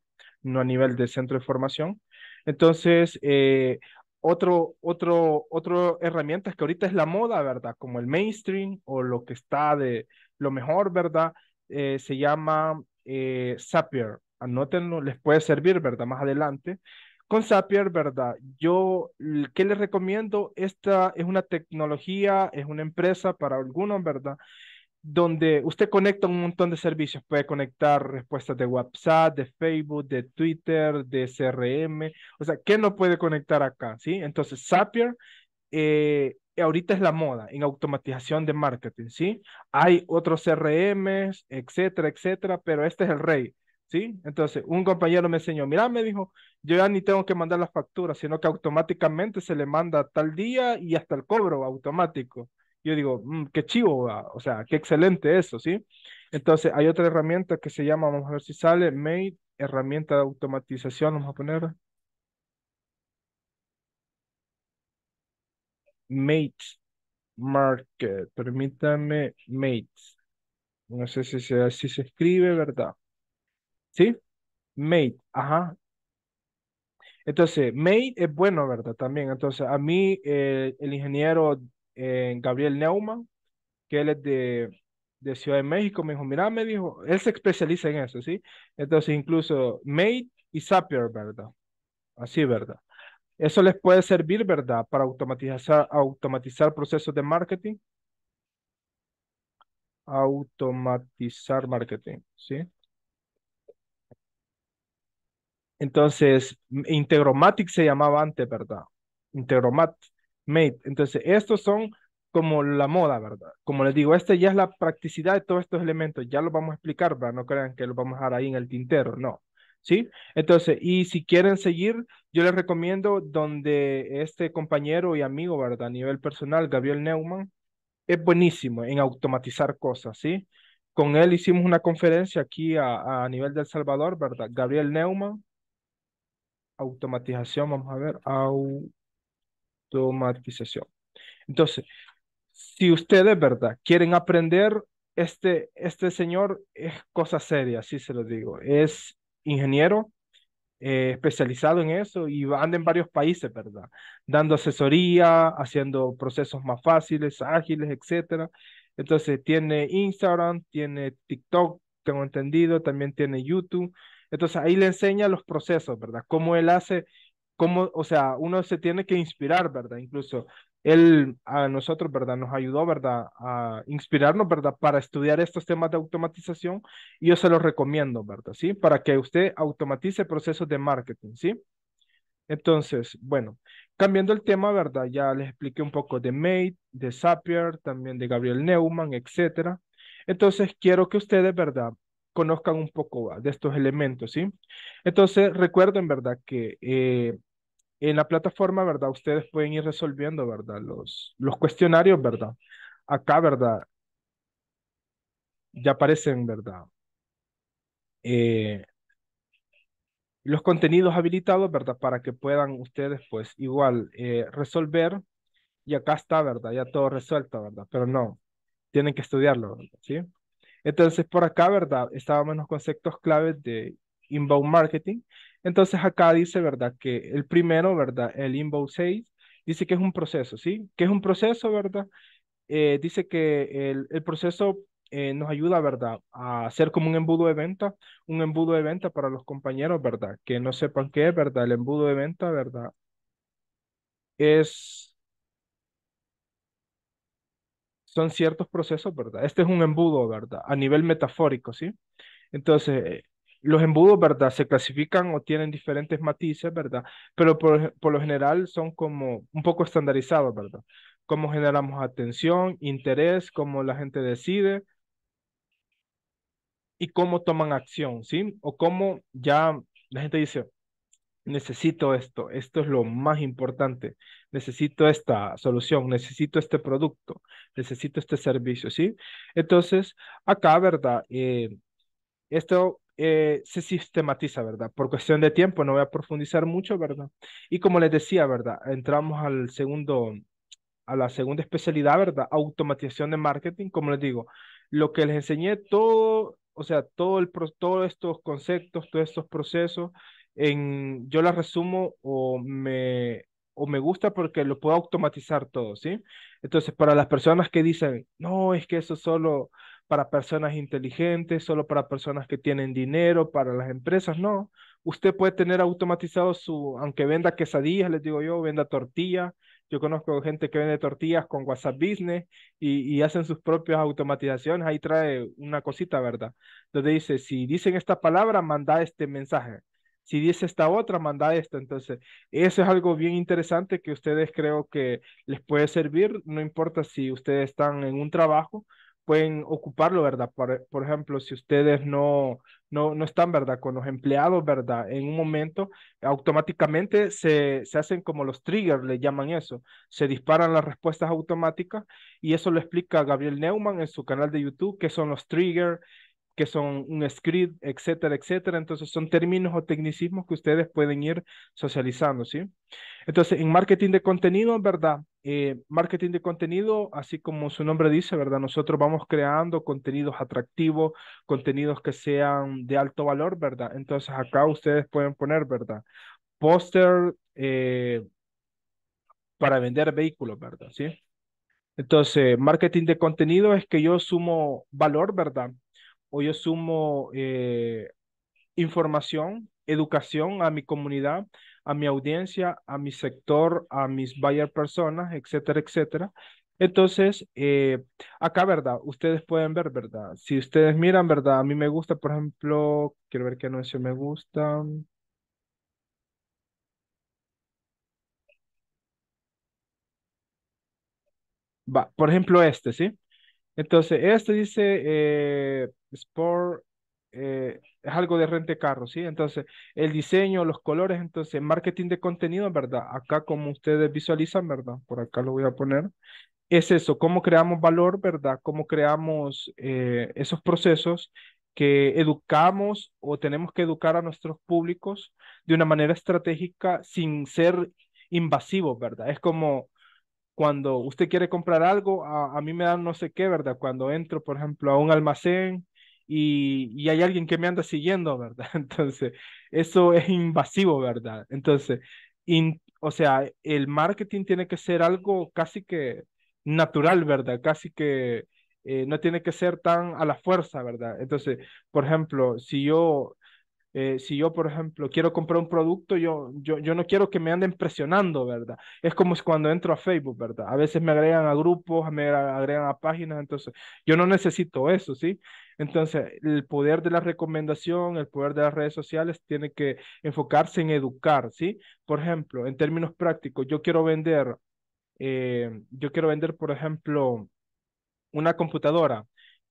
No a nivel de centro de formación entonces, otra eh, otro, otro, que ahorita es la moda, ¿verdad? Como el mainstream o lo que está de lo mejor, ¿verdad? Eh, se llama eh, Zapier. Anótenlo, les puede servir, ¿verdad? Más adelante. Con Zapier, ¿verdad? Yo, ¿qué les recomiendo? Esta es una tecnología, es una empresa para algunos, ¿verdad? donde usted conecta un montón de servicios. Puede conectar respuestas de WhatsApp, de Facebook, de Twitter, de CRM. O sea, ¿qué no puede conectar acá? ¿Sí? Entonces, Zapier eh, ahorita es la moda en automatización de marketing, ¿sí? Hay otros CRMs, etcétera, etcétera, pero este es el rey, ¿sí? Entonces, un compañero me enseñó, mira, me dijo, yo ya ni tengo que mandar las facturas, sino que automáticamente se le manda tal día y hasta el cobro automático yo digo, mm, qué chivo, ah, o sea, qué excelente eso, ¿sí? Entonces, hay otra herramienta que se llama, vamos a ver si sale, Made, herramienta de automatización, vamos a poner. Mate, Market, permítame, Mate. No sé si se, si se escribe, ¿verdad? ¿Sí? Mate, ajá, entonces, made es bueno, ¿verdad? También, entonces, a mí eh, el ingeniero Gabriel Neumann, que él es de, Ciudad de México, me dijo, mira, me dijo, él se especializa en eso, ¿sí? Entonces incluso made y Zapier, ¿verdad? Así, ¿verdad? Eso les puede servir, ¿verdad? Para automatizar, automatizar procesos de marketing. Automatizar marketing, ¿sí? Entonces, Integromatic se llamaba antes, ¿verdad? Integromatic mate. Entonces, estos son como la moda, ¿verdad? Como les digo, esta ya es la practicidad de todos estos elementos, ya lo vamos a explicar, ¿verdad? No crean que lo vamos a dejar ahí en el tintero, no. ¿Sí? Entonces, y si quieren seguir, yo les recomiendo donde este compañero y amigo, ¿verdad? A nivel personal, Gabriel Neumann, es buenísimo en automatizar cosas, ¿sí? Con él hicimos una conferencia aquí a, a nivel de El Salvador, ¿verdad? Gabriel Neumann, automatización, vamos a ver, au automatización. Entonces, si ustedes, ¿verdad? Quieren aprender, este, este señor es cosa seria, así se lo digo. Es ingeniero eh, especializado en eso y anda en varios países, ¿verdad? Dando asesoría, haciendo procesos más fáciles, ágiles, etcétera. Entonces, tiene Instagram, tiene TikTok, tengo entendido, también tiene YouTube. Entonces, ahí le enseña los procesos, ¿verdad? Cómo él hace o sea, uno se tiene que inspirar, ¿verdad? Incluso él a nosotros, ¿verdad? Nos ayudó, ¿verdad? A inspirarnos, ¿verdad? Para estudiar estos temas de automatización y yo se los recomiendo, ¿verdad? ¿Sí? Para que usted automatice procesos de marketing, ¿sí? Entonces, bueno, cambiando el tema, ¿verdad? Ya les expliqué un poco de made de Zapier, también de Gabriel Neumann, etcétera. Entonces, quiero que ustedes, ¿verdad? Conozcan un poco de estos elementos, ¿sí? Entonces, recuerden, ¿verdad? Que eh, en la plataforma, ¿verdad? Ustedes pueden ir resolviendo, ¿verdad? Los, los cuestionarios, ¿verdad? Acá, ¿verdad? Ya aparecen, ¿verdad? Eh, los contenidos habilitados, ¿verdad? Para que puedan ustedes, pues, igual eh, resolver. Y acá está, ¿verdad? Ya todo resuelto, ¿verdad? Pero no, tienen que estudiarlo, ¿sí? Entonces, por acá, ¿verdad? Estábamos en los conceptos claves de inbound marketing entonces acá dice, ¿verdad? Que el primero, ¿verdad? El inbound 6 dice que es un proceso, ¿sí? Que es un proceso, ¿verdad? Eh, dice que el, el proceso eh, nos ayuda, ¿verdad? A hacer como un embudo de venta, un embudo de venta para los compañeros, ¿verdad? Que no sepan qué es, ¿verdad? El embudo de venta, ¿verdad? Es son ciertos procesos, ¿verdad? Este es un embudo, ¿verdad? A nivel metafórico, ¿sí? Entonces, los embudos, ¿verdad? Se clasifican o tienen diferentes matices, ¿verdad? Pero por, lo general son como un poco estandarizados, ¿verdad? Cómo generamos atención, interés, cómo la gente decide y cómo toman acción, ¿sí? O cómo ya la gente dice, necesito esto, esto es lo más importante, necesito esta solución, necesito este producto, necesito este servicio, ¿sí? Entonces, acá, ¿verdad? Eh, esto eh, se sistematiza, ¿verdad? Por cuestión de tiempo, no voy a profundizar mucho, ¿verdad? Y como les decía, ¿verdad? Entramos al segundo, a la segunda especialidad, ¿verdad? Automatización de marketing, como les digo, lo que les enseñé todo, o sea, todo el, todos estos conceptos, todos estos procesos, en, yo las resumo o me o me gusta porque lo puedo automatizar todo, ¿sí? Entonces, para las personas que dicen, no, es que eso solo para personas inteligentes, solo para personas que tienen dinero, para las empresas, no. Usted puede tener automatizado su, aunque venda quesadillas, les digo yo, venda tortillas. Yo conozco gente que vende tortillas con WhatsApp Business y, y hacen sus propias automatizaciones. Ahí trae una cosita, ¿verdad? Donde dice, si dicen esta palabra, manda este mensaje si dice esta otra, manda esta. Entonces, eso es algo bien interesante que ustedes creo que les puede servir, no importa si ustedes están en un trabajo, pueden ocuparlo, ¿verdad? Por, ejemplo, si ustedes no, no, no están, ¿verdad? Con los empleados, ¿verdad? En un momento, automáticamente se, hacen como los triggers, le llaman eso. Se disparan las respuestas automáticas y eso lo explica Gabriel Neumann en su canal de YouTube, que son los triggers que son un script, etcétera, etcétera. Entonces son términos o tecnicismos que ustedes pueden ir socializando, ¿sí? Entonces, en marketing de contenido, ¿verdad? Eh, marketing de contenido, así como su nombre dice, ¿verdad? Nosotros vamos creando contenidos atractivos, contenidos que sean de alto valor, ¿verdad? Entonces acá ustedes pueden poner, ¿verdad? Póster eh, para vender vehículos, ¿verdad? ¿Sí? Entonces, marketing de contenido es que yo sumo valor, ¿verdad? o yo sumo eh, información, educación a mi comunidad, a mi audiencia, a mi sector, a mis buyer personas, etcétera, etcétera. Entonces, eh, acá, ¿verdad? Ustedes pueden ver, ¿verdad? Si ustedes miran, ¿verdad? A mí me gusta, por ejemplo, quiero ver qué anuncio me gusta. Va, por ejemplo, este, ¿sí? Entonces, esto dice eh, Sport, eh, es algo de rente carro, ¿sí? Entonces, el diseño, los colores, entonces, marketing de contenido, ¿verdad? Acá como ustedes visualizan, ¿verdad? Por acá lo voy a poner. Es eso, cómo creamos valor, ¿verdad? Cómo creamos eh, esos procesos que educamos o tenemos que educar a nuestros públicos de una manera estratégica sin ser invasivos, ¿verdad? Es como cuando usted quiere comprar algo, a, a, mí me dan no sé qué, ¿verdad? Cuando entro, por ejemplo, a un almacén y, y, hay alguien que me anda siguiendo, ¿verdad? [LAUGHS] Entonces, eso es invasivo, ¿verdad? Entonces, o sea, el marketing tiene que ser algo casi que natural, ¿verdad? Casi que eh, no tiene que ser tan a la fuerza, ¿verdad? Entonces, por ejemplo, si yo eh, si yo, por ejemplo, quiero comprar un producto, yo, yo, yo no quiero que me anden presionando, ¿verdad? Es como cuando entro a Facebook, ¿verdad? A veces me agregan a grupos, me agregan a páginas, entonces yo no necesito eso, ¿sí? Entonces, el poder de la recomendación, el poder de las redes sociales tiene que enfocarse en educar, ¿sí? Por ejemplo, en términos prácticos, yo quiero vender, eh, yo quiero vender, por ejemplo, una computadora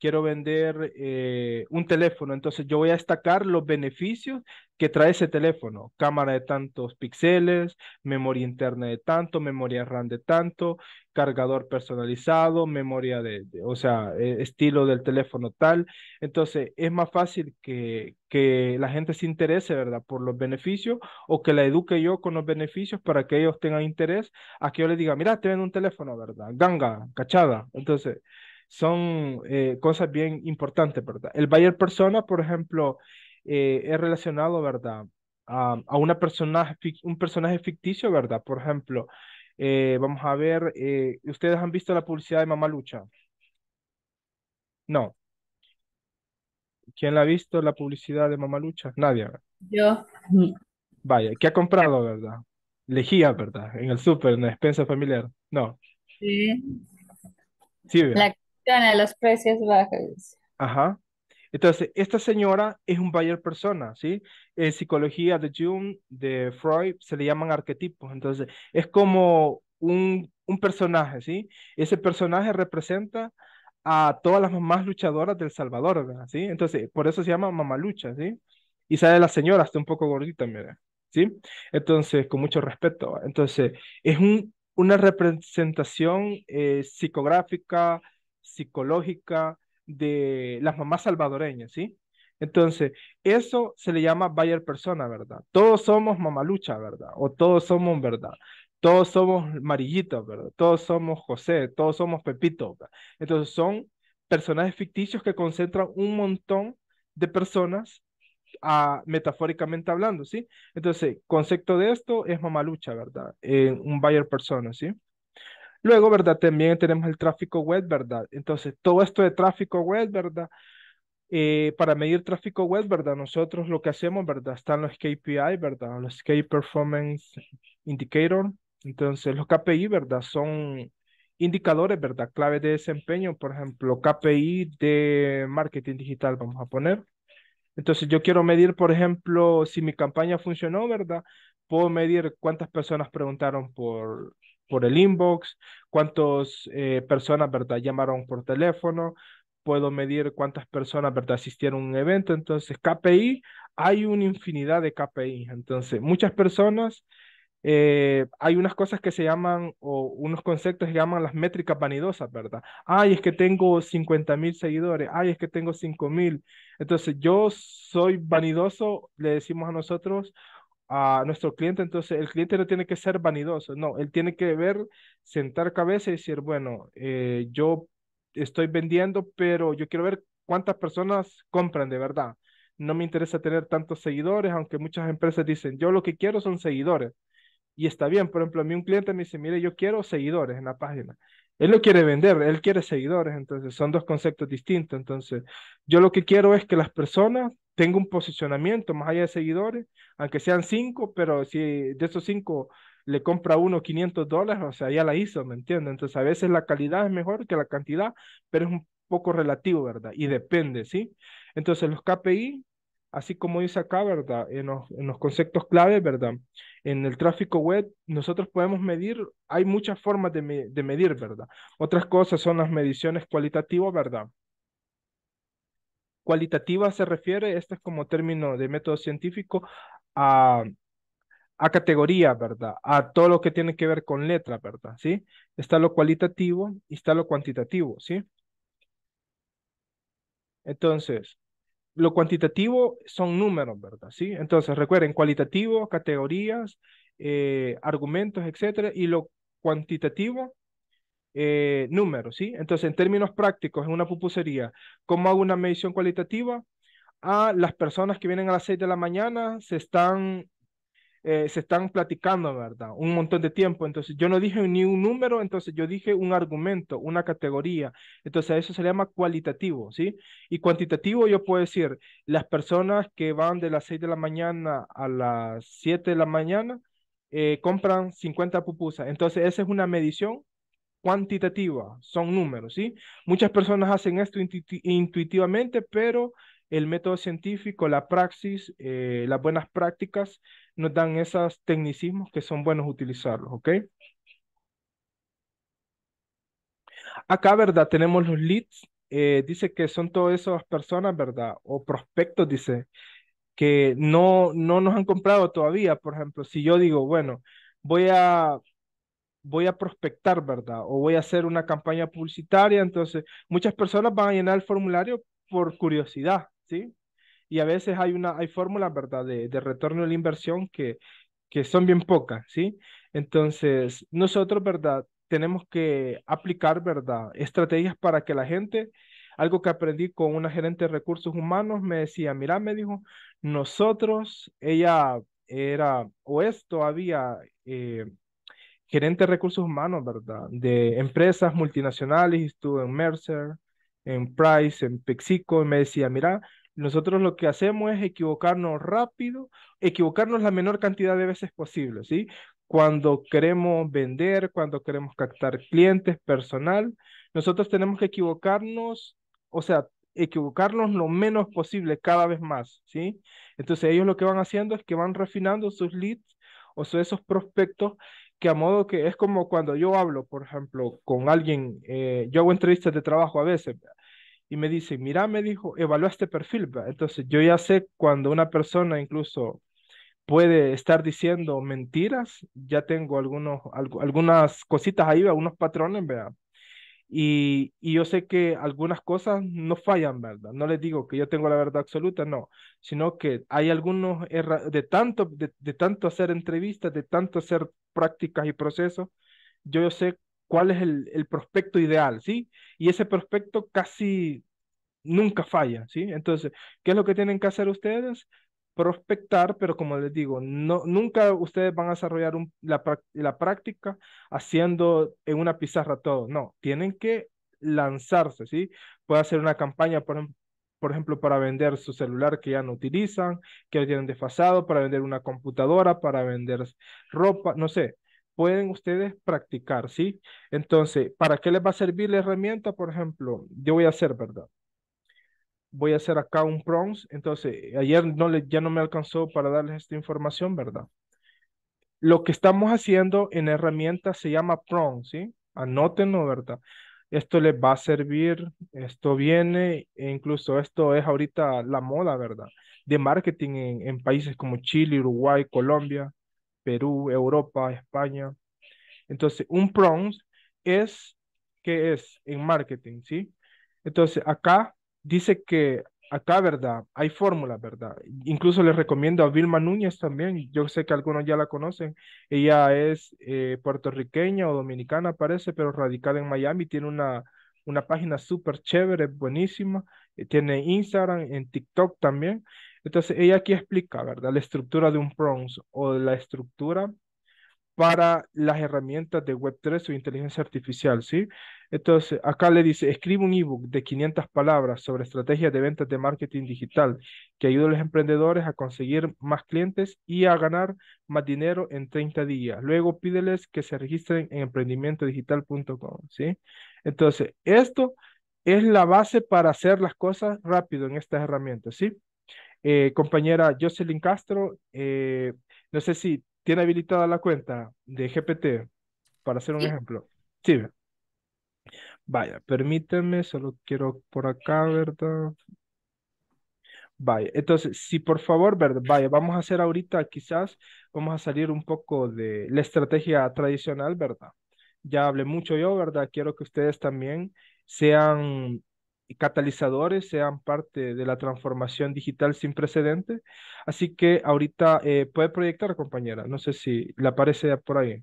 quiero vender eh, un teléfono, entonces yo voy a destacar los beneficios que trae ese teléfono, cámara de tantos píxeles, memoria interna de tanto, memoria RAM de tanto, cargador personalizado, memoria de, o sea, e, estilo del teléfono tal. Entonces es más fácil que, que la gente se interese, ¿verdad? Por los beneficios o que la eduque yo con los beneficios para que ellos tengan interés a que yo les diga, mira, te vendo un teléfono, ¿verdad? Ganga, cachada. Entonces son eh, cosas bien importantes, ¿verdad? El Bayer persona, por ejemplo, eh, es relacionado, ¿verdad? A, una un personaje ficticio, ¿verdad? Por ejemplo, eh, vamos a ver, ¿ustedes han visto la publicidad de Mamalucha? No. ¿Quién la ha visto la publicidad de Mamalucha? Nadie, Yo. Vaya, ¿qué ha comprado, verdad? Lejía, ¿verdad? En el súper, en la despensa familiar. No. Sí. Sí, a los precios bajos. Ajá. Entonces, esta señora es un buyer persona, ¿sí? En psicología de Jung, de Freud, se le llaman arquetipos. Entonces, es como un, un personaje, ¿sí? Ese personaje representa a todas las mamás luchadoras del Salvador, ¿verdad? ¿sí? Entonces, por eso se llama mamalucha, ¿sí? Y sale la señora, está un poco gordita, mira, ¿sí? Entonces, con mucho respeto. Entonces, es un, una representación eh, psicográfica, psicológica de las mamás salvadoreñas, ¿sí? Entonces, eso se le llama Bayer persona, ¿verdad? Todos somos mamalucha, ¿verdad? O todos somos, ¿verdad? Todos somos Marillito, ¿verdad? Todos somos José, todos somos Pepito, ¿verdad? Entonces, son personajes ficticios que concentran un montón de personas a, ah, metafóricamente hablando, ¿sí? Entonces, concepto de esto es mamalucha, ¿verdad? Eh, un Bayer persona, ¿sí? Luego, ¿verdad? También tenemos el tráfico web, ¿verdad? Entonces, todo esto de tráfico web, ¿verdad? Eh, para medir tráfico web, ¿verdad? Nosotros lo que hacemos, ¿verdad? Están los KPI, ¿verdad? Los K Performance Indicator. Entonces, los KPI, ¿verdad? Son indicadores, ¿verdad? Clave de desempeño, por ejemplo, KPI de marketing digital, vamos a poner. Entonces, yo quiero medir, por ejemplo, si mi campaña funcionó, ¿verdad? Puedo medir cuántas personas preguntaron por por el inbox, cuántas eh, personas, ¿verdad? Llamaron por teléfono, puedo medir cuántas personas, ¿verdad? Asistieron a un evento, entonces KPI, hay una infinidad de KPI, entonces muchas personas, eh, hay unas cosas que se llaman, o unos conceptos que llaman las métricas vanidosas, ¿verdad? Ay, es que tengo 50.000 mil seguidores, ay, es que tengo 5 mil, entonces yo soy vanidoso, le decimos a nosotros, a nuestro cliente, entonces el cliente no tiene que ser vanidoso, no, él tiene que ver, sentar cabeza y decir, bueno, eh, yo estoy vendiendo, pero yo quiero ver cuántas personas compran de verdad. No me interesa tener tantos seguidores, aunque muchas empresas dicen, yo lo que quiero son seguidores. Y está bien, por ejemplo, a mí un cliente me dice, mire, yo quiero seguidores en la página. Él no quiere vender, él quiere seguidores, entonces son dos conceptos distintos. Entonces, yo lo que quiero es que las personas tengo un posicionamiento más allá de seguidores, aunque sean cinco, pero si de esos cinco le compra uno 500 dólares, o sea, ya la hizo, ¿me entiendes? Entonces, a veces la calidad es mejor que la cantidad, pero es un poco relativo, ¿verdad? Y depende, ¿sí? Entonces, los KPI, así como dice acá, ¿verdad? En los, en los conceptos clave, ¿verdad? En el tráfico web, nosotros podemos medir, hay muchas formas de, de medir, ¿verdad? Otras cosas son las mediciones cualitativas, ¿verdad? Cualitativa se refiere, este es como término de método científico, a, a categoría, ¿verdad? A todo lo que tiene que ver con letra, ¿verdad? ¿Sí? Está lo cualitativo y está lo cuantitativo, ¿sí? Entonces, lo cuantitativo son números, ¿verdad? ¿Sí? Entonces, recuerden, cualitativo, categorías, eh, argumentos, etcétera, y lo cuantitativo eh, números, ¿sí? Entonces, en términos prácticos, en una pupusería, ¿cómo hago una medición cualitativa? a ah, las personas que vienen a las 6 de la mañana se están, eh, se están platicando, ¿verdad? Un montón de tiempo. Entonces, yo no dije ni un número, entonces yo dije un argumento, una categoría. Entonces, eso se llama cualitativo, ¿sí? Y cuantitativo yo puedo decir, las personas que van de las 6 de la mañana a las 7 de la mañana, eh, compran 50 pupusas. Entonces, esa es una medición cuantitativa, son números, ¿sí? Muchas personas hacen esto intuitivamente, pero el método científico, la praxis, eh, las buenas prácticas nos dan esos tecnicismos que son buenos utilizarlos, ¿ok? Acá, ¿verdad? Tenemos los leads. Eh, dice que son todas esas personas, ¿verdad? O prospectos, dice, que no, no nos han comprado todavía. Por ejemplo, si yo digo, bueno, voy a voy a prospectar, ¿verdad? O voy a hacer una campaña publicitaria. Entonces, muchas personas van a llenar el formulario por curiosidad, ¿sí? Y a veces hay, una, hay fórmulas, ¿verdad? De, retorno de la inversión que, que son bien pocas, ¿sí? Entonces, nosotros, ¿verdad? Tenemos que aplicar, ¿verdad? Estrategias para que la gente, algo que aprendí con una gerente de recursos humanos, me decía, mira, me dijo, nosotros, ella era o es todavía eh, gerente de recursos humanos, ¿verdad? De empresas multinacionales, estuve en Mercer, en Price, en Pexico, y me decía, mira, nosotros lo que hacemos es equivocarnos rápido, equivocarnos la menor cantidad de veces posible, ¿sí? Cuando queremos vender, cuando queremos captar clientes, personal, nosotros tenemos que equivocarnos, o sea, equivocarnos lo menos posible cada vez más, ¿sí? Entonces ellos lo que van haciendo es que van refinando sus leads o esos prospectos que a modo que es como cuando yo hablo, por ejemplo, con alguien, eh, yo hago entrevistas de trabajo a veces, y me dicen, mira, me dijo, evalúa este perfil, entonces yo ya sé cuando una persona incluso puede estar diciendo mentiras, ya tengo algunos, algunas cositas ahí, algunos patrones, ¿verdad? Y, y, yo sé que algunas cosas no fallan, ¿verdad? No les digo que yo tengo la verdad absoluta, no, sino que hay algunos de tanto, de, de tanto hacer entrevistas, de tanto hacer prácticas y procesos, yo sé cuál es el, prospecto ideal, ¿sí? Y ese prospecto casi nunca falla, ¿sí? Entonces, ¿qué es lo que tienen que hacer ustedes? Prospectar, pero como les digo, no, nunca ustedes van a desarrollar la, la práctica haciendo en una pizarra todo, no, tienen que lanzarse, ¿sí? Puede hacer una campaña, por ejemplo, por ejemplo, para vender su celular que ya no utilizan, que ya tienen desfasado, para vender una computadora, para vender ropa, no sé. Pueden ustedes practicar, ¿sí? Entonces, ¿para qué les va a servir la herramienta? Por ejemplo, yo voy a hacer, ¿verdad? Voy a hacer acá un prongs Entonces, ayer no ya no me alcanzó para darles esta información, ¿verdad? Lo que estamos haciendo en herramienta se llama prompt, ¿sí? Anótenlo, ¿verdad? esto les va a servir, esto viene, e incluso esto es ahorita la moda, ¿verdad? De marketing en, en países como Chile, Uruguay, Colombia, Perú, Europa, España. Entonces, un prompt es, ¿qué es? En marketing, ¿sí? Entonces, acá dice que acá, ¿verdad? Hay fórmula, ¿verdad? Incluso les recomiendo a Vilma Núñez también, yo sé que algunos ya la conocen, ella es eh, puertorriqueña o dominicana parece, pero radicada en Miami, tiene una, una página súper chévere, buenísima, eh, tiene Instagram, en TikTok también. Entonces, ella aquí explica, ¿verdad? La estructura de un prompt o la estructura para las herramientas de Web3 o inteligencia artificial, ¿sí? Entonces, acá le dice, escribe un ebook de 500 palabras sobre estrategias de ventas de marketing digital que ayude a los emprendedores a conseguir más clientes y a ganar más dinero en 30 días. Luego pídeles que se registren en emprendimientodigital.com, ¿sí? Entonces, esto es la base para hacer las cosas rápido en estas herramientas, ¿sí? Eh, compañera Jocelyn Castro, eh, no sé si tiene habilitada la cuenta de GPT, para hacer un ejemplo. Sí. Vaya, permíteme, solo quiero por acá, ¿verdad? Vaya, entonces, si por favor, ¿verdad? Vaya, vamos a hacer ahorita, quizás vamos a salir un poco de la estrategia tradicional, ¿verdad? Ya hablé mucho yo, ¿verdad? Quiero que ustedes también sean catalizadores sean parte de la transformación digital sin precedente. Así que ahorita eh, puede proyectar, compañera. No sé si le aparece por ahí.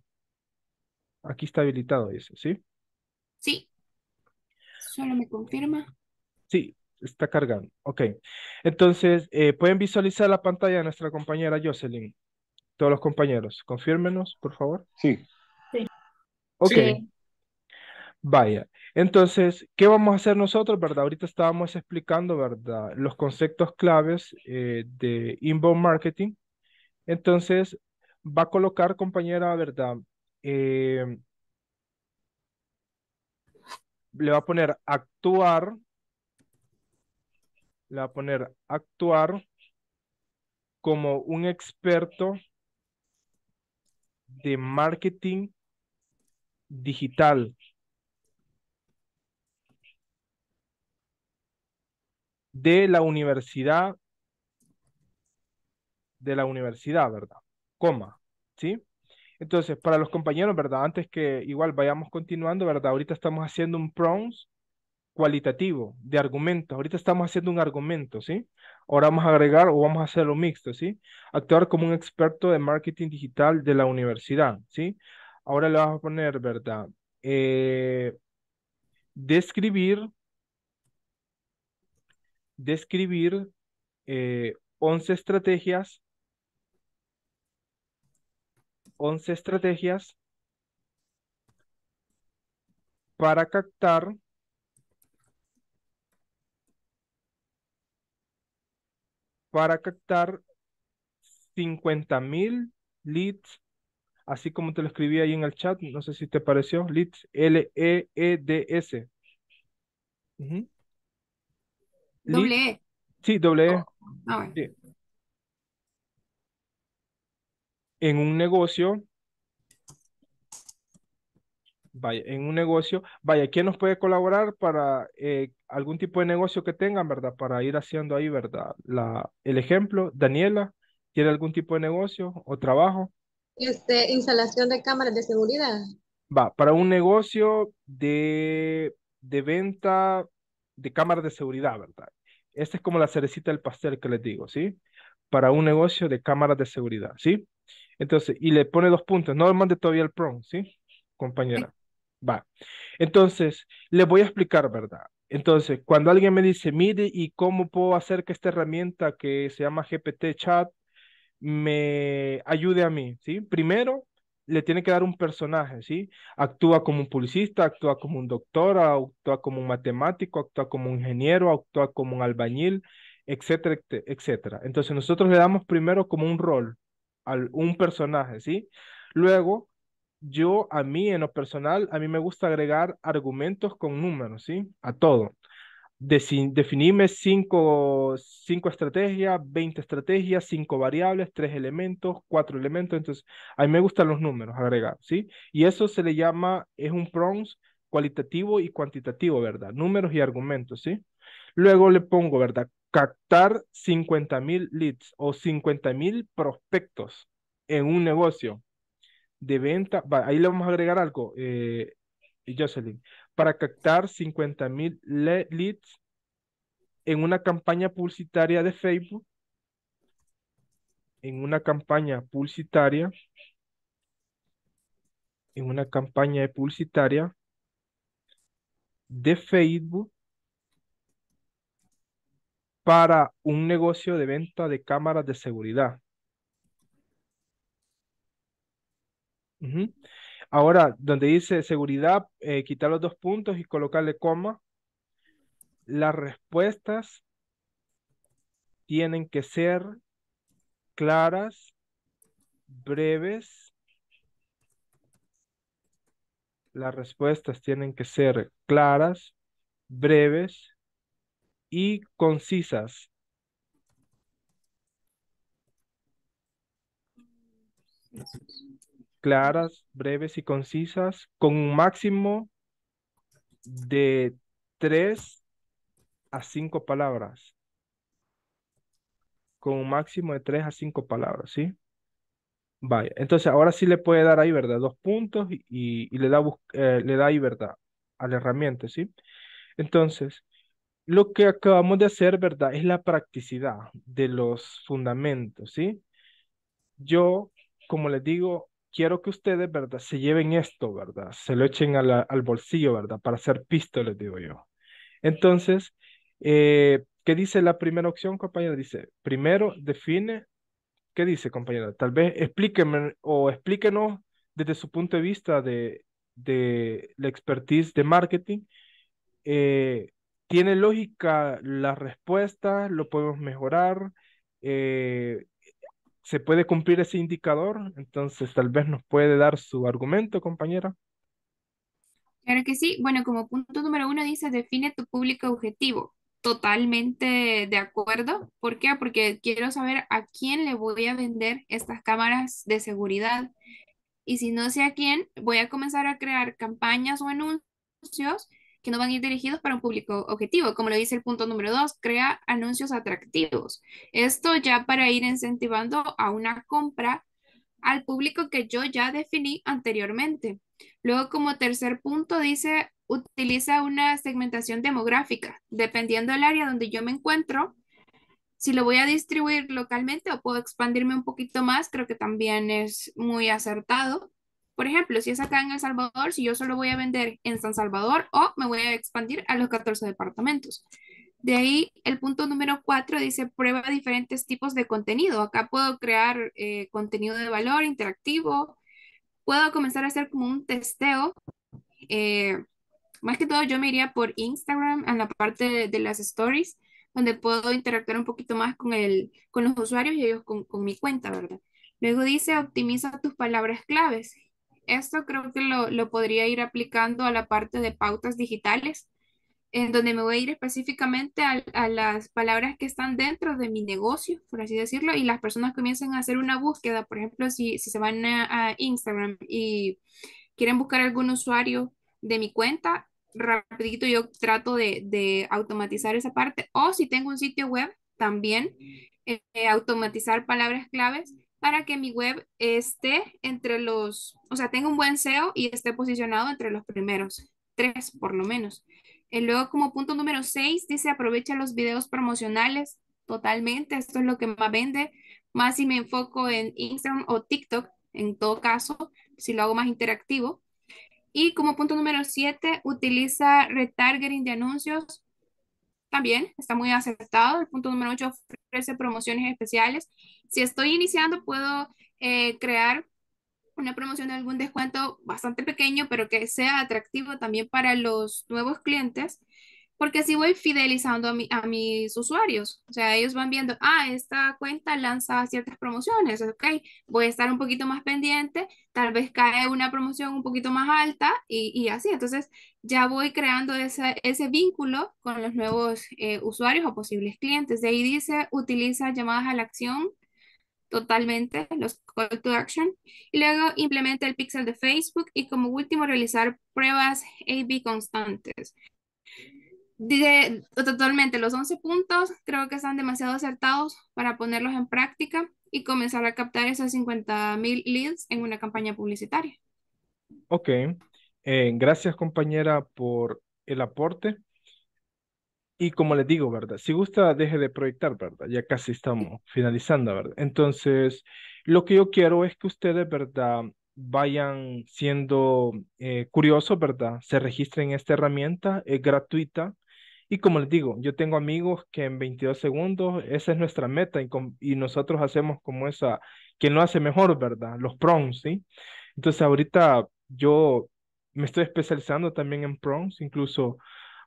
Aquí está habilitado, eso ¿sí? Sí. Solo me confirma. Sí, está cargando. Ok. Entonces, eh, pueden visualizar la pantalla de nuestra compañera Jocelyn. Todos los compañeros, confírmenos, por favor. Sí. Sí. Ok. Vaya, entonces, ¿qué vamos a hacer nosotros, verdad? Ahorita estábamos explicando, ¿verdad? Los conceptos claves eh, de inbound marketing. Entonces, va a colocar, compañera, ¿verdad? Eh, le va a poner actuar. Le va a poner actuar como un experto de marketing digital. de la universidad, de la universidad, ¿verdad? Coma, ¿sí? Entonces, para los compañeros, ¿verdad? Antes que igual vayamos continuando, ¿verdad? Ahorita estamos haciendo un prompt cualitativo de argumentos. Ahorita estamos haciendo un argumento, ¿sí? Ahora vamos a agregar o vamos a hacerlo mixto, ¿sí? Actuar como un experto de marketing digital de la universidad, ¿sí? Ahora le vamos a poner, ¿verdad? Eh, describir describir 11 eh, estrategias 11 estrategias para captar para captar 50.000 leads, así como te lo escribí ahí en el chat, no sé si te pareció, leads, L-E-E-D-S. Doble e. Sí, doble e. oh, ah, En un negocio, vaya, en un negocio, vaya, ¿quién nos puede colaborar para eh, algún tipo de negocio que tengan, verdad? Para ir haciendo ahí, verdad, la, el ejemplo. Daniela, ¿tiene algún tipo de negocio o trabajo? Este, instalación de cámaras de seguridad. Va, para un negocio de, de venta de cámaras de seguridad, ¿verdad? Esta es como la cerecita del pastel que les digo, ¿sí? Para un negocio de cámaras de seguridad, ¿sí? Entonces, y le pone dos puntos. No le mande todavía el prom, ¿sí? Compañera. Va. Entonces, le voy a explicar, ¿verdad? Entonces, cuando alguien me dice, mire, ¿y cómo puedo hacer que esta herramienta que se llama GPT Chat me ayude a mí? ¿Sí? Primero, le tiene que dar un personaje, ¿sí? Actúa como un publicista, actúa como un doctor, actúa como un matemático, actúa como un ingeniero, actúa como un albañil, etcétera, etcétera. Entonces nosotros le damos primero como un rol, a un personaje, ¿sí? Luego, yo a mí en lo personal, a mí me gusta agregar argumentos con números, ¿sí? A todo definirme cinco, cinco, estrategias, 20 estrategias, cinco variables, tres elementos, cuatro elementos. Entonces, a mí me gustan los números agregar, ¿sí? Y eso se le llama, es un prompt cualitativo y cuantitativo, ¿verdad? Números y argumentos, ¿sí? Luego le pongo, ¿verdad? Captar 50.000 mil leads o 50.000 mil prospectos en un negocio de venta. ahí le vamos a agregar algo, eh, Jocelyn para captar 50 mil leads en una campaña publicitaria de Facebook, en una campaña publicitaria, en una campaña publicitaria de Facebook para un negocio de venta de cámaras de seguridad. Ahora, donde dice seguridad, eh, quitar los dos puntos y colocarle coma. Las respuestas tienen que ser claras, breves. Las respuestas tienen que ser claras, breves y concisas claras, breves y concisas, con un máximo de tres a cinco palabras. Con un máximo de tres a cinco palabras, ¿sí? Vaya, entonces ahora sí le puede dar ahí, ¿verdad? Dos puntos y, le, da, eh, le da ahí, ¿verdad? A la herramienta, ¿sí? Entonces, lo que acabamos de hacer, ¿verdad? Es la practicidad de los fundamentos, ¿sí? Yo, como les digo, quiero que ustedes, ¿verdad? Se lleven esto, ¿verdad? Se lo echen al bolsillo, ¿verdad? Para hacer pístoles, digo yo. Entonces, eh, ¿qué dice la primera opción, compañera? Dice, primero define, ¿qué dice, compañera? Tal vez explíqueme o explíquenos desde su punto de vista de, de la expertise de marketing. Eh, ¿Tiene lógica la respuesta? ¿Lo podemos mejorar? Eh, se puede cumplir ese indicador, entonces tal vez nos puede dar su argumento, compañera. Claro que sí. Bueno, como punto número uno dice, define tu público objetivo. Totalmente de acuerdo. ¿Por qué? Porque quiero saber a quién le voy a vender estas cámaras de seguridad. Y si no sé a quién, voy a comenzar a crear campañas o anuncios que no van a ir dirigidos para un público objetivo. Como lo dice el punto número dos, crea anuncios atractivos. Esto ya para ir incentivando a una compra al público que yo ya definí anteriormente. Luego, como tercer punto, dice, utiliza una segmentación demográfica, dependiendo del área donde yo me encuentro. Si lo voy a distribuir localmente o puedo expandirme un poquito más, creo que también es muy acertado. Por ejemplo, si es acá en El Salvador, si yo solo voy a vender en San Salvador o me voy a expandir a los 14 departamentos. De ahí el punto número 4 dice prueba diferentes tipos de contenido. Acá puedo crear eh, contenido de valor interactivo, puedo comenzar a hacer como un testeo. Eh, más que todo yo me iría por Instagram en la parte de, las stories, donde puedo interactuar un poquito más con, el, con los usuarios y ellos con, con mi cuenta, ¿verdad? Luego dice optimiza tus palabras claves esto creo que lo, podría ir aplicando a la parte de pautas digitales, en donde me voy a ir específicamente a, las palabras que están dentro de mi negocio, por así decirlo, y las personas comienzan a hacer una búsqueda, por ejemplo, si, se van a, Instagram y quieren buscar algún usuario de mi cuenta, rapidito yo trato de, automatizar esa parte, o si tengo un sitio web, también eh, automatizar palabras claves para que mi web esté entre los, o sea, tenga un buen SEO y esté posicionado entre los primeros tres, por lo menos. Y eh, luego, como punto número seis, dice aprovecha los videos promocionales totalmente. Esto es lo que más vende. Más si me enfoco en Instagram o TikTok, en todo caso, si lo hago más interactivo. Y como punto número siete, utiliza retargeting de anuncios también está muy aceptado. El punto número 8 ofrece promociones especiales. Si estoy iniciando, puedo eh, crear una promoción de algún descuento bastante pequeño, pero que sea atractivo también para los nuevos clientes porque así voy fidelizando a, mis usuarios. O sea, ellos van viendo, ah, esta cuenta lanza ciertas promociones, ok, voy a estar un poquito más pendiente, tal vez cae una promoción un poquito más alta y, así. Entonces, ya voy creando ese, ese vínculo con los nuevos eh, usuarios o posibles clientes. De ahí dice, utiliza llamadas a la acción totalmente, los call to action, y luego implementa el pixel de Facebook y como último realizar pruebas A-B constantes totalmente, los 11 puntos creo que están demasiado acertados para ponerlos en práctica y comenzar a captar esos 50 mil leads en una campaña publicitaria. Ok, eh, gracias compañera por el aporte. Y como les digo, ¿verdad? Si gusta, deje de proyectar, ¿verdad? Ya casi estamos finalizando, ¿verdad? Entonces, lo que yo quiero es que ustedes, ¿verdad? Vayan siendo eh, curiosos, ¿verdad? Se registren en esta herramienta, es gratuita. Y como les digo, yo tengo amigos que en 22 segundos, esa es nuestra meta y, nosotros hacemos como esa, quien lo hace mejor, ¿verdad? Los prongs, ¿sí? Entonces ahorita yo me estoy especializando también en prongs. incluso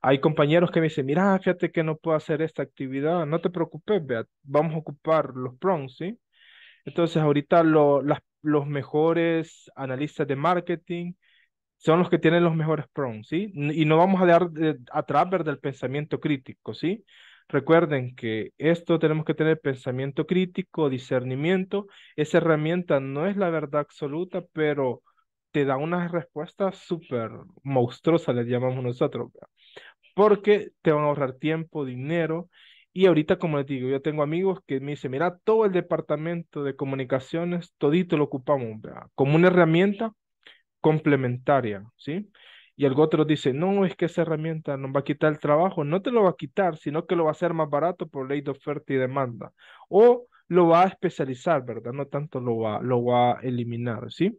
hay compañeros que me dicen, mira, fíjate que no puedo hacer esta actividad, no te preocupes, vea, vamos a ocupar los prongs, ¿sí? Entonces ahorita los mejores analistas de marketing, son los que tienen los mejores prompts, ¿sí? Y no vamos a dejar a través del pensamiento crítico, ¿sí? Recuerden que esto tenemos que tener pensamiento crítico, discernimiento. Esa herramienta no es la verdad absoluta, pero te da una respuesta súper monstruosa, le llamamos nosotros, porque te van a ahorrar tiempo, dinero. Y ahorita, como les digo, yo tengo amigos que me dicen, mira, todo el departamento de comunicaciones, todito lo ocupamos, ¿verdad? como una herramienta complementaria, ¿sí? Y el otro dice, no, es que esa herramienta nos va a quitar el trabajo, no te lo va a quitar, sino que lo va a hacer más barato por ley de oferta y demanda. O lo va a especializar, ¿verdad? No tanto lo va, lo va a eliminar, ¿sí?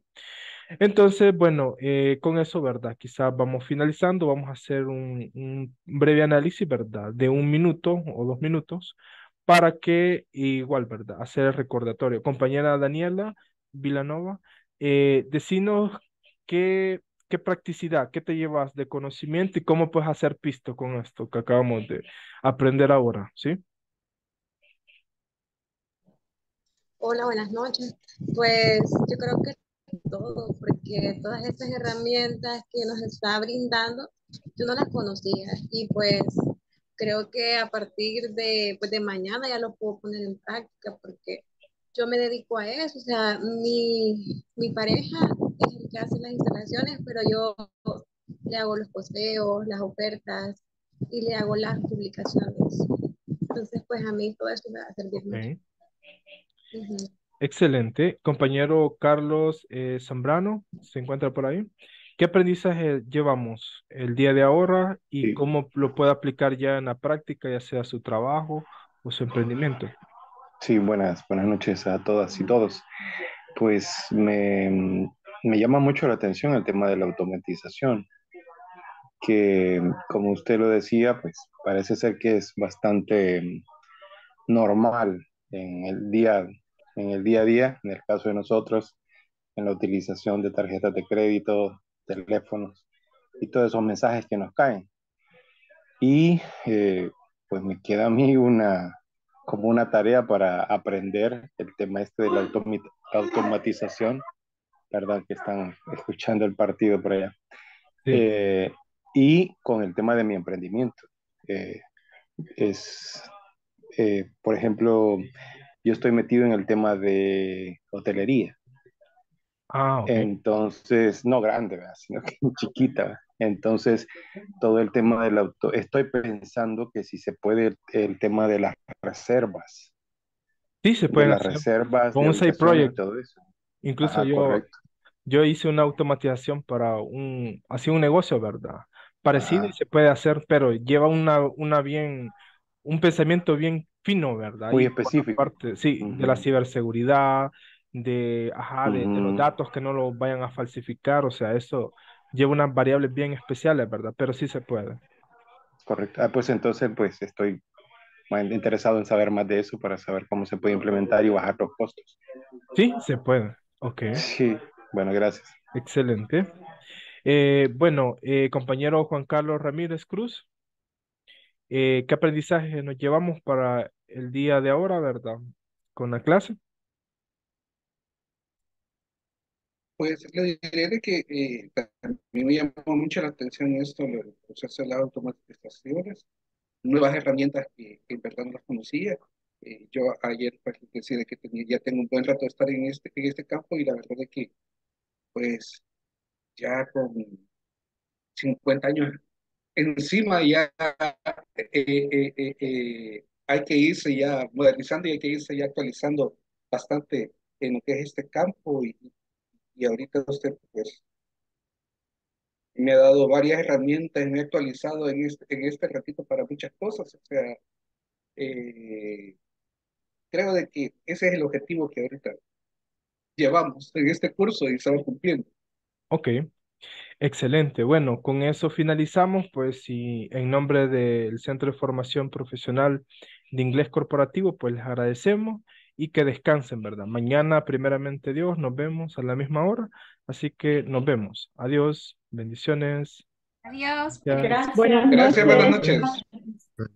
Entonces, bueno, eh, con eso, ¿verdad? Quizás vamos finalizando, vamos a hacer un, breve análisis, ¿verdad? De un minuto o dos minutos para que, igual, ¿verdad? Hacer el recordatorio. Compañera Daniela Vilanova, eh, ¿qué, qué practicidad, qué te llevas de conocimiento y cómo puedes hacer pisto con esto que acabamos de aprender ahora, ¿sí? Hola, buenas noches. Pues yo creo que todo, porque todas estas herramientas que nos está brindando, yo no las conocía y pues creo que a partir de, pues de mañana ya lo puedo poner en práctica porque yo me dedico a eso, o sea, mi, mi pareja es que hace las instalaciones, pero yo le hago los poseos, las ofertas y le hago las publicaciones. Entonces, pues a mí todo eso me va a servir mucho. Excelente. Compañero Carlos eh, Zambrano, ¿se encuentra por ahí? ¿Qué aprendizaje llevamos el día de ahora y cómo lo puede aplicar ya en la práctica, ya sea su trabajo o su emprendimiento? Sí, buenas, buenas noches a todas y todos. Pues me, me llama mucho la atención el tema de la automatización, que como usted lo decía, pues parece ser que es bastante mm, normal en el día, en el día a día, en el caso de nosotros, en la utilización de tarjetas de crédito, teléfonos y todos esos mensajes que nos caen. Y eh, pues me queda a mí una, como una tarea para aprender el tema este de la automatización ¿verdad? Que están escuchando el partido por allá. Eh, y con el tema de mi emprendimiento. es, eh, por ejemplo, yo estoy metido en el tema de hotelería. Ah, Entonces, no grande, sino que [LAUGHS] chiquita. Entonces, todo el tema del auto, estoy pensando que si se puede el tema de las reservas. Sí, se pueden Las reservas. Con un side project. eso. Incluso yo, yo hice una automatización para un, así un negocio, ¿verdad? Parecido y se puede hacer, pero lleva una, una bien, un pensamiento bien fino, ¿verdad? Muy específico. Parte, sí, de la ciberseguridad, de, los datos que no los vayan a falsificar, o sea, eso lleva unas variables bien especiales, ¿verdad? Pero sí se puede. Correcto. Ah, pues entonces, pues estoy interesado en saber más de eso para saber cómo se puede implementar y bajar los costos. Sí, se puede. Ok. Sí. Bueno, gracias. Excelente. Eh, bueno, eh, compañero Juan Carlos Ramírez Cruz, eh, ¿qué aprendizaje nos llevamos para el día de ahora, verdad? Con la clase. Pues le diré que mí me llamó mucho la atención esto, el proceso de las automatizaciones, nuevas herramientas que, que en verdad no las conocía. yo ayer pues, que tenía, ya tengo un buen rato de estar en este, en este campo y la verdad es que pues ya con 50 años encima ya eh, eh, eh, hay que irse ya modernizando y hay que irse ya actualizando bastante en lo que es este campo y, y ahorita usted pues me ha dado varias herramientas, me ha actualizado en este, en este ratito para muchas cosas, o sea, creo de que ese es el objetivo que ahorita llevamos en este curso y estamos cumpliendo. Ok, excelente. Bueno, con eso finalizamos, pues, y en nombre del Centro de Formación Profesional de Inglés Corporativo, pues les agradecemos y que descansen, ¿verdad? Mañana, primeramente Dios, nos vemos a la misma hora, así que nos vemos. Adiós, bendiciones. Adiós. Gracias. Buenas noches. Gracias, buenas noches.